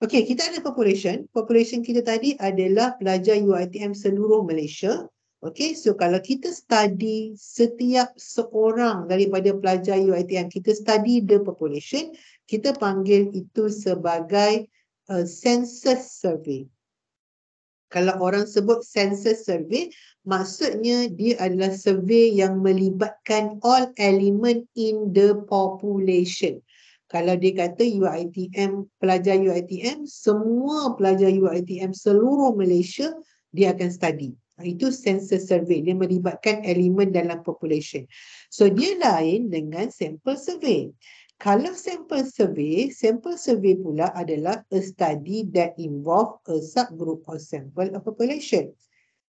Okay, kita ada population. Population kita tadi adalah pelajar UITM seluruh Malaysia. Okay, so kalau kita study setiap seorang daripada pelajar Uitm kita study the population, kita panggil itu sebagai a uh, census survey. Kalau orang sebut census survey, maksudnya dia adalah survey yang melibatkan all element in the population. Kalau dia kata UITM, pelajar UITM, semua pelajar UITM seluruh Malaysia, dia akan study. Itu census survey. Dia melibatkan elemen dalam population. So dia lain dengan sample survey. Kalau sample survey, sample survey pula adalah a study that involve a subgroup or sample of population.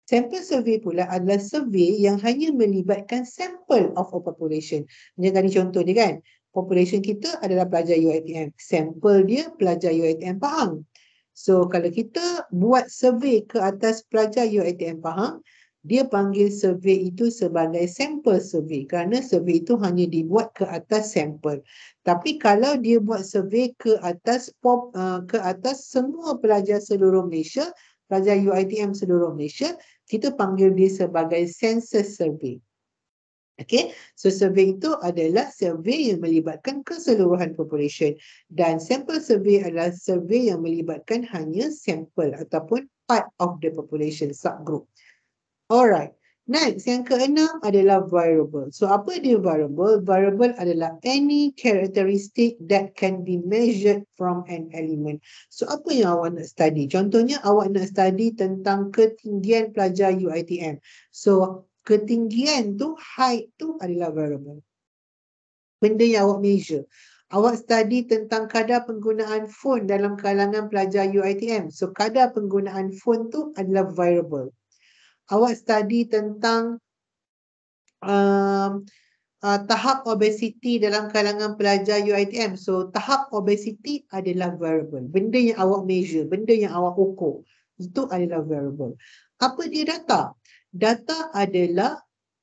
Sample survey pula adalah survey yang hanya melibatkan sample of a population. Macam contoh ni kan, population kita adalah pelajar UITM. Sample dia pelajar UITM Pahang. So kalau kita buat survey ke atas pelajar UITM Pahang, dia panggil survey itu sebagai sampel survey kerana survey itu hanya dibuat ke atas sampel. Tapi kalau dia buat survey ke atas pop, uh, ke atas semua pelajar seluruh Malaysia, pelajar UITM seluruh Malaysia, kita panggil dia sebagai census survey. Okay, so survey itu adalah survey yang melibatkan keseluruhan population dan sampel survey adalah survey yang melibatkan hanya sampel ataupun part of the population subgroup. Alright, next yang keenam adalah variable. So apa dia variable? Variable adalah any characteristic that can be measured from an element. So apa yang awak nak study? Contohnya awak nak study tentang ketinggian pelajar UITM. So ketinggian tu, height tu adalah variable. Benda yang awak measure. Awak study tentang kadar penggunaan phone dalam kalangan pelajar UITM. So kadar penggunaan phone tu adalah variable. Awak study tentang um, uh, tahap obesiti dalam kalangan pelajar UITM. So tahap obesiti adalah variable. Benda yang awak measure, benda yang awak ukur. Itu adalah variable. Apa dia data? data adalah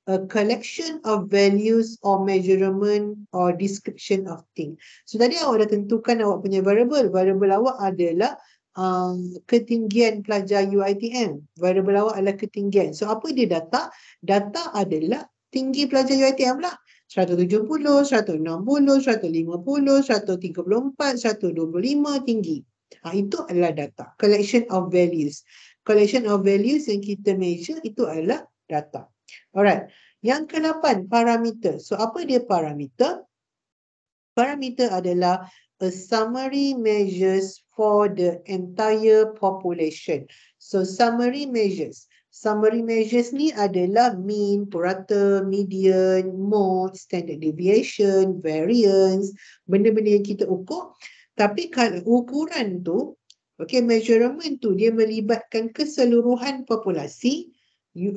a collection of values or measurement or description of thing. So tadi awak dah tentukan awak punya variable. Variable awak adalah uh, ketinggian pelajar UITM. Variable awak adalah ketinggian. So apa dia data? Data adalah tinggi pelajar UITM lah. 170, 160, 150, 134, 125 tinggi. Ha, itu adalah data. Collection of values collection of values yang kita measure itu adalah data. Alright. Yang ke-8, parameter. So apa dia parameter? Parameter adalah a summary measures for the entire population. So summary measures. Summary measures ni adalah mean, purata, median, mode, standard deviation, variance, benda-benda yang kita ukur. Tapi kalau ukuran tu Okay, measurement tu dia melibatkan keseluruhan populasi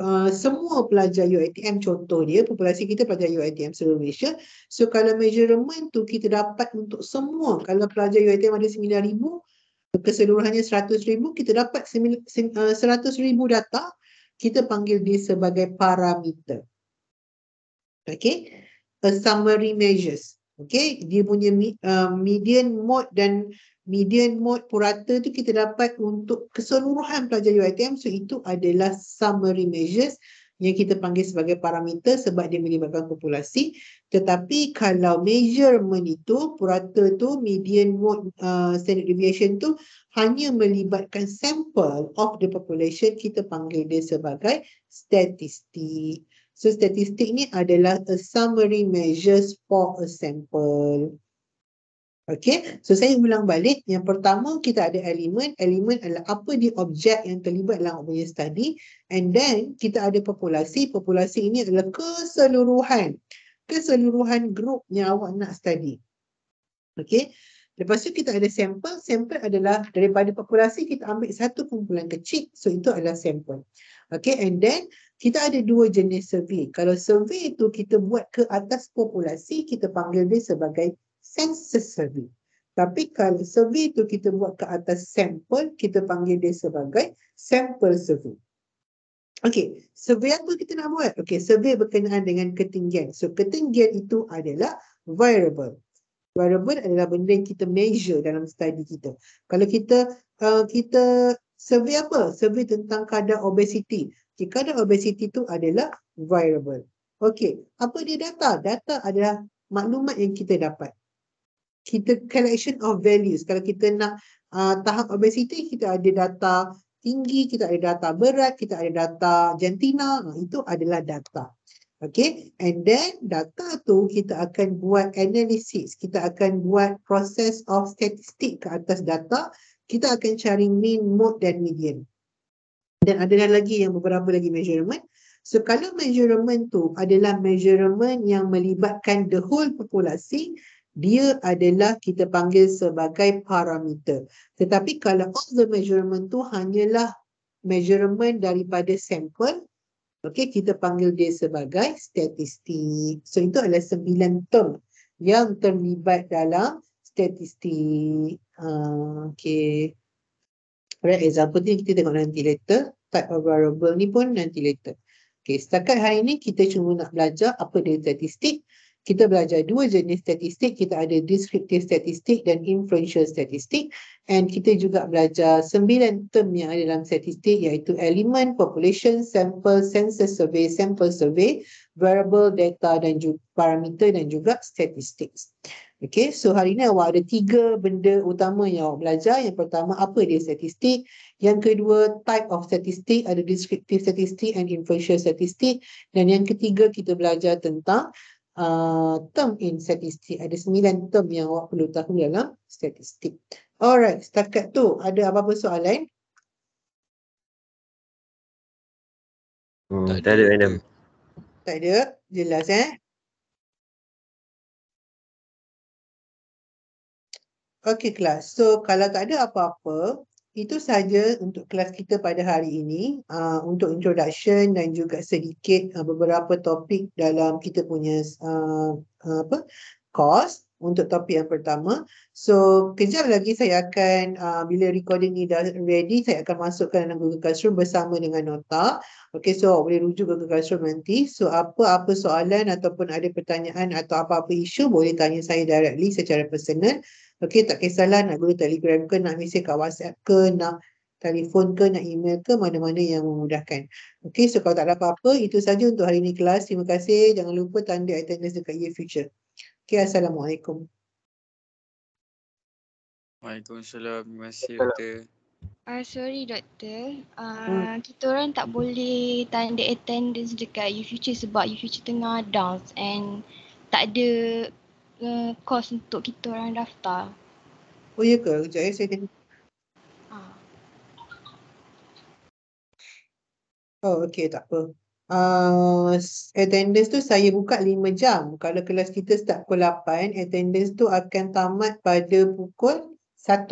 uh, semua pelajar UITM contoh dia, populasi kita pelajar UITM seluruh Malaysia. So kalau measurement tu kita dapat untuk semua, kalau pelajar UITM ada 9,000, keseluruhannya 100,000, kita dapat 100,000 uh, data, kita panggil dia sebagai parameter. Okay, a summary measures. Okay, dia punya uh, median mode dan median mode purata tu kita dapat untuk keseluruhan pelajar UITM. So itu adalah summary measures yang kita panggil sebagai parameter sebab dia melibatkan populasi. Tetapi kalau measurement itu, purata tu, median mode uh, standard deviation tu hanya melibatkan sample of the population, kita panggil dia sebagai statistik. So statistik ni adalah a summary measures for a sample. Okay, so saya ulang balik. Yang pertama kita ada elemen. Elemen adalah apa di objek yang terlibat dalam objek study. And then kita ada populasi. Populasi ini adalah keseluruhan. Keseluruhan group yang awak nak study. Okay, Lepas tu kita ada sampel. Sampel adalah daripada populasi kita ambil satu kumpulan kecil. So itu adalah sampel. Okay and then kita ada dua jenis survey. Kalau survey itu kita buat ke atas populasi kita panggil dia sebagai census survey. Tapi kalau survey itu kita buat ke atas sampel kita panggil dia sebagai sample survey. Okay survey apa kita nak buat? Okay survey berkenaan dengan ketinggian. So ketinggian itu adalah variable variable adalah benda yang kita measure dalam study kita. Kalau kita uh, kita survey apa? Survey tentang kadar obesiti. Okay, kadar obesiti itu adalah variable. Okey, apa dia data? Data adalah maklumat yang kita dapat. Kita collection of values. Kalau kita nak uh, tahap obesiti, kita ada data tinggi, kita ada data berat, kita ada data jantina. Itu adalah data. Okay, and then data tu kita akan buat analysis, kita akan buat proses of statistik ke atas data, kita akan cari mean, mode dan median. Dan ada lagi yang beberapa lagi measurement. So kalau measurement tu adalah measurement yang melibatkan the whole populasi, dia adalah kita panggil sebagai parameter. Tetapi kalau all the measurement tu hanyalah measurement daripada sampel, Okey, kita panggil dia sebagai statistik. So itu adalah sembilan term yang terlibat dalam statistik. Uh, ah, Okey. Alright, example ni kita tengok nanti later. Type of variable ni pun nanti later. Okay, setakat hari ni kita cuma nak belajar apa dia statistik kita belajar dua jenis statistik. Kita ada descriptive statistik dan inferential statistik. And kita juga belajar sembilan term yang ada dalam statistik iaitu element, population, sample, census survey, sample survey, variable, data dan juga parameter dan juga statistik. Okay, so hari ini awak ada tiga benda utama yang awak belajar. Yang pertama, apa dia statistik? Yang kedua, type of statistik, ada descriptive statistik and inferential statistik. Dan yang ketiga, kita belajar tentang uh, term in statistik. Ada sembilan term yang awak perlu tahu dalam statistik. Alright, setakat tu ada apa-apa soalan? Hmm, tak ada, Adam. Tak ada, jelas eh. Okay, kelas. So, kalau tak ada apa-apa, itu saja untuk kelas kita pada hari ini uh, untuk introduction dan juga sedikit uh, beberapa topik dalam kita punya uh, apa course untuk topik yang pertama. So kejap lagi saya akan uh, bila recording ni dah ready saya akan masukkan dalam Google Classroom bersama dengan nota. Okay so awak boleh rujuk Google Classroom nanti. So apa-apa soalan ataupun ada pertanyaan atau apa-apa isu boleh tanya saya directly secara personal. Okay tak kisahlah nak guna telegram ke nak mesej kat WhatsApp ke nak telefon ke nak email ke mana-mana yang memudahkan. Okay so kalau tak ada apa-apa itu saja untuk hari ini kelas. Terima kasih. Jangan lupa tanda attendance dekat year future. Okay, Assalamualaikum. Waalaikumsalam. Terima kasih, Doktor. Uh, sorry, Doktor. Uh, ah, hmm. Kita orang tak boleh tanda attendance dekat u sebab u tengah dance and tak ada uh, course untuk kita orang daftar. Oh, ya ke? Sekejap ya, saya tengok. Ah. Oh, okay, tak apa uh, attendance tu saya buka 5 jam. Kalau kelas kita start pukul 8, attendance tu akan tamat pada pukul 1.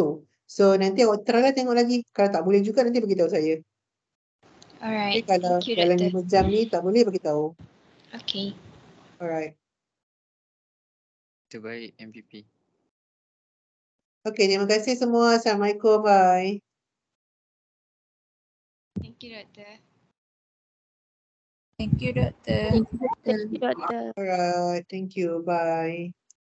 So nanti awak try lah tengok lagi. Kalau tak boleh juga nanti beritahu saya. Alright. Okay, kalau Thank you, kalau lima jam ni tak boleh beritahu. Okay. Alright. Terbaik MVP. Okay, terima kasih semua. Assalamualaikum. Bye. Thank you, Doctor. Thank you, Doctor. Thank you, Doctor. All right. Thank you. Bye.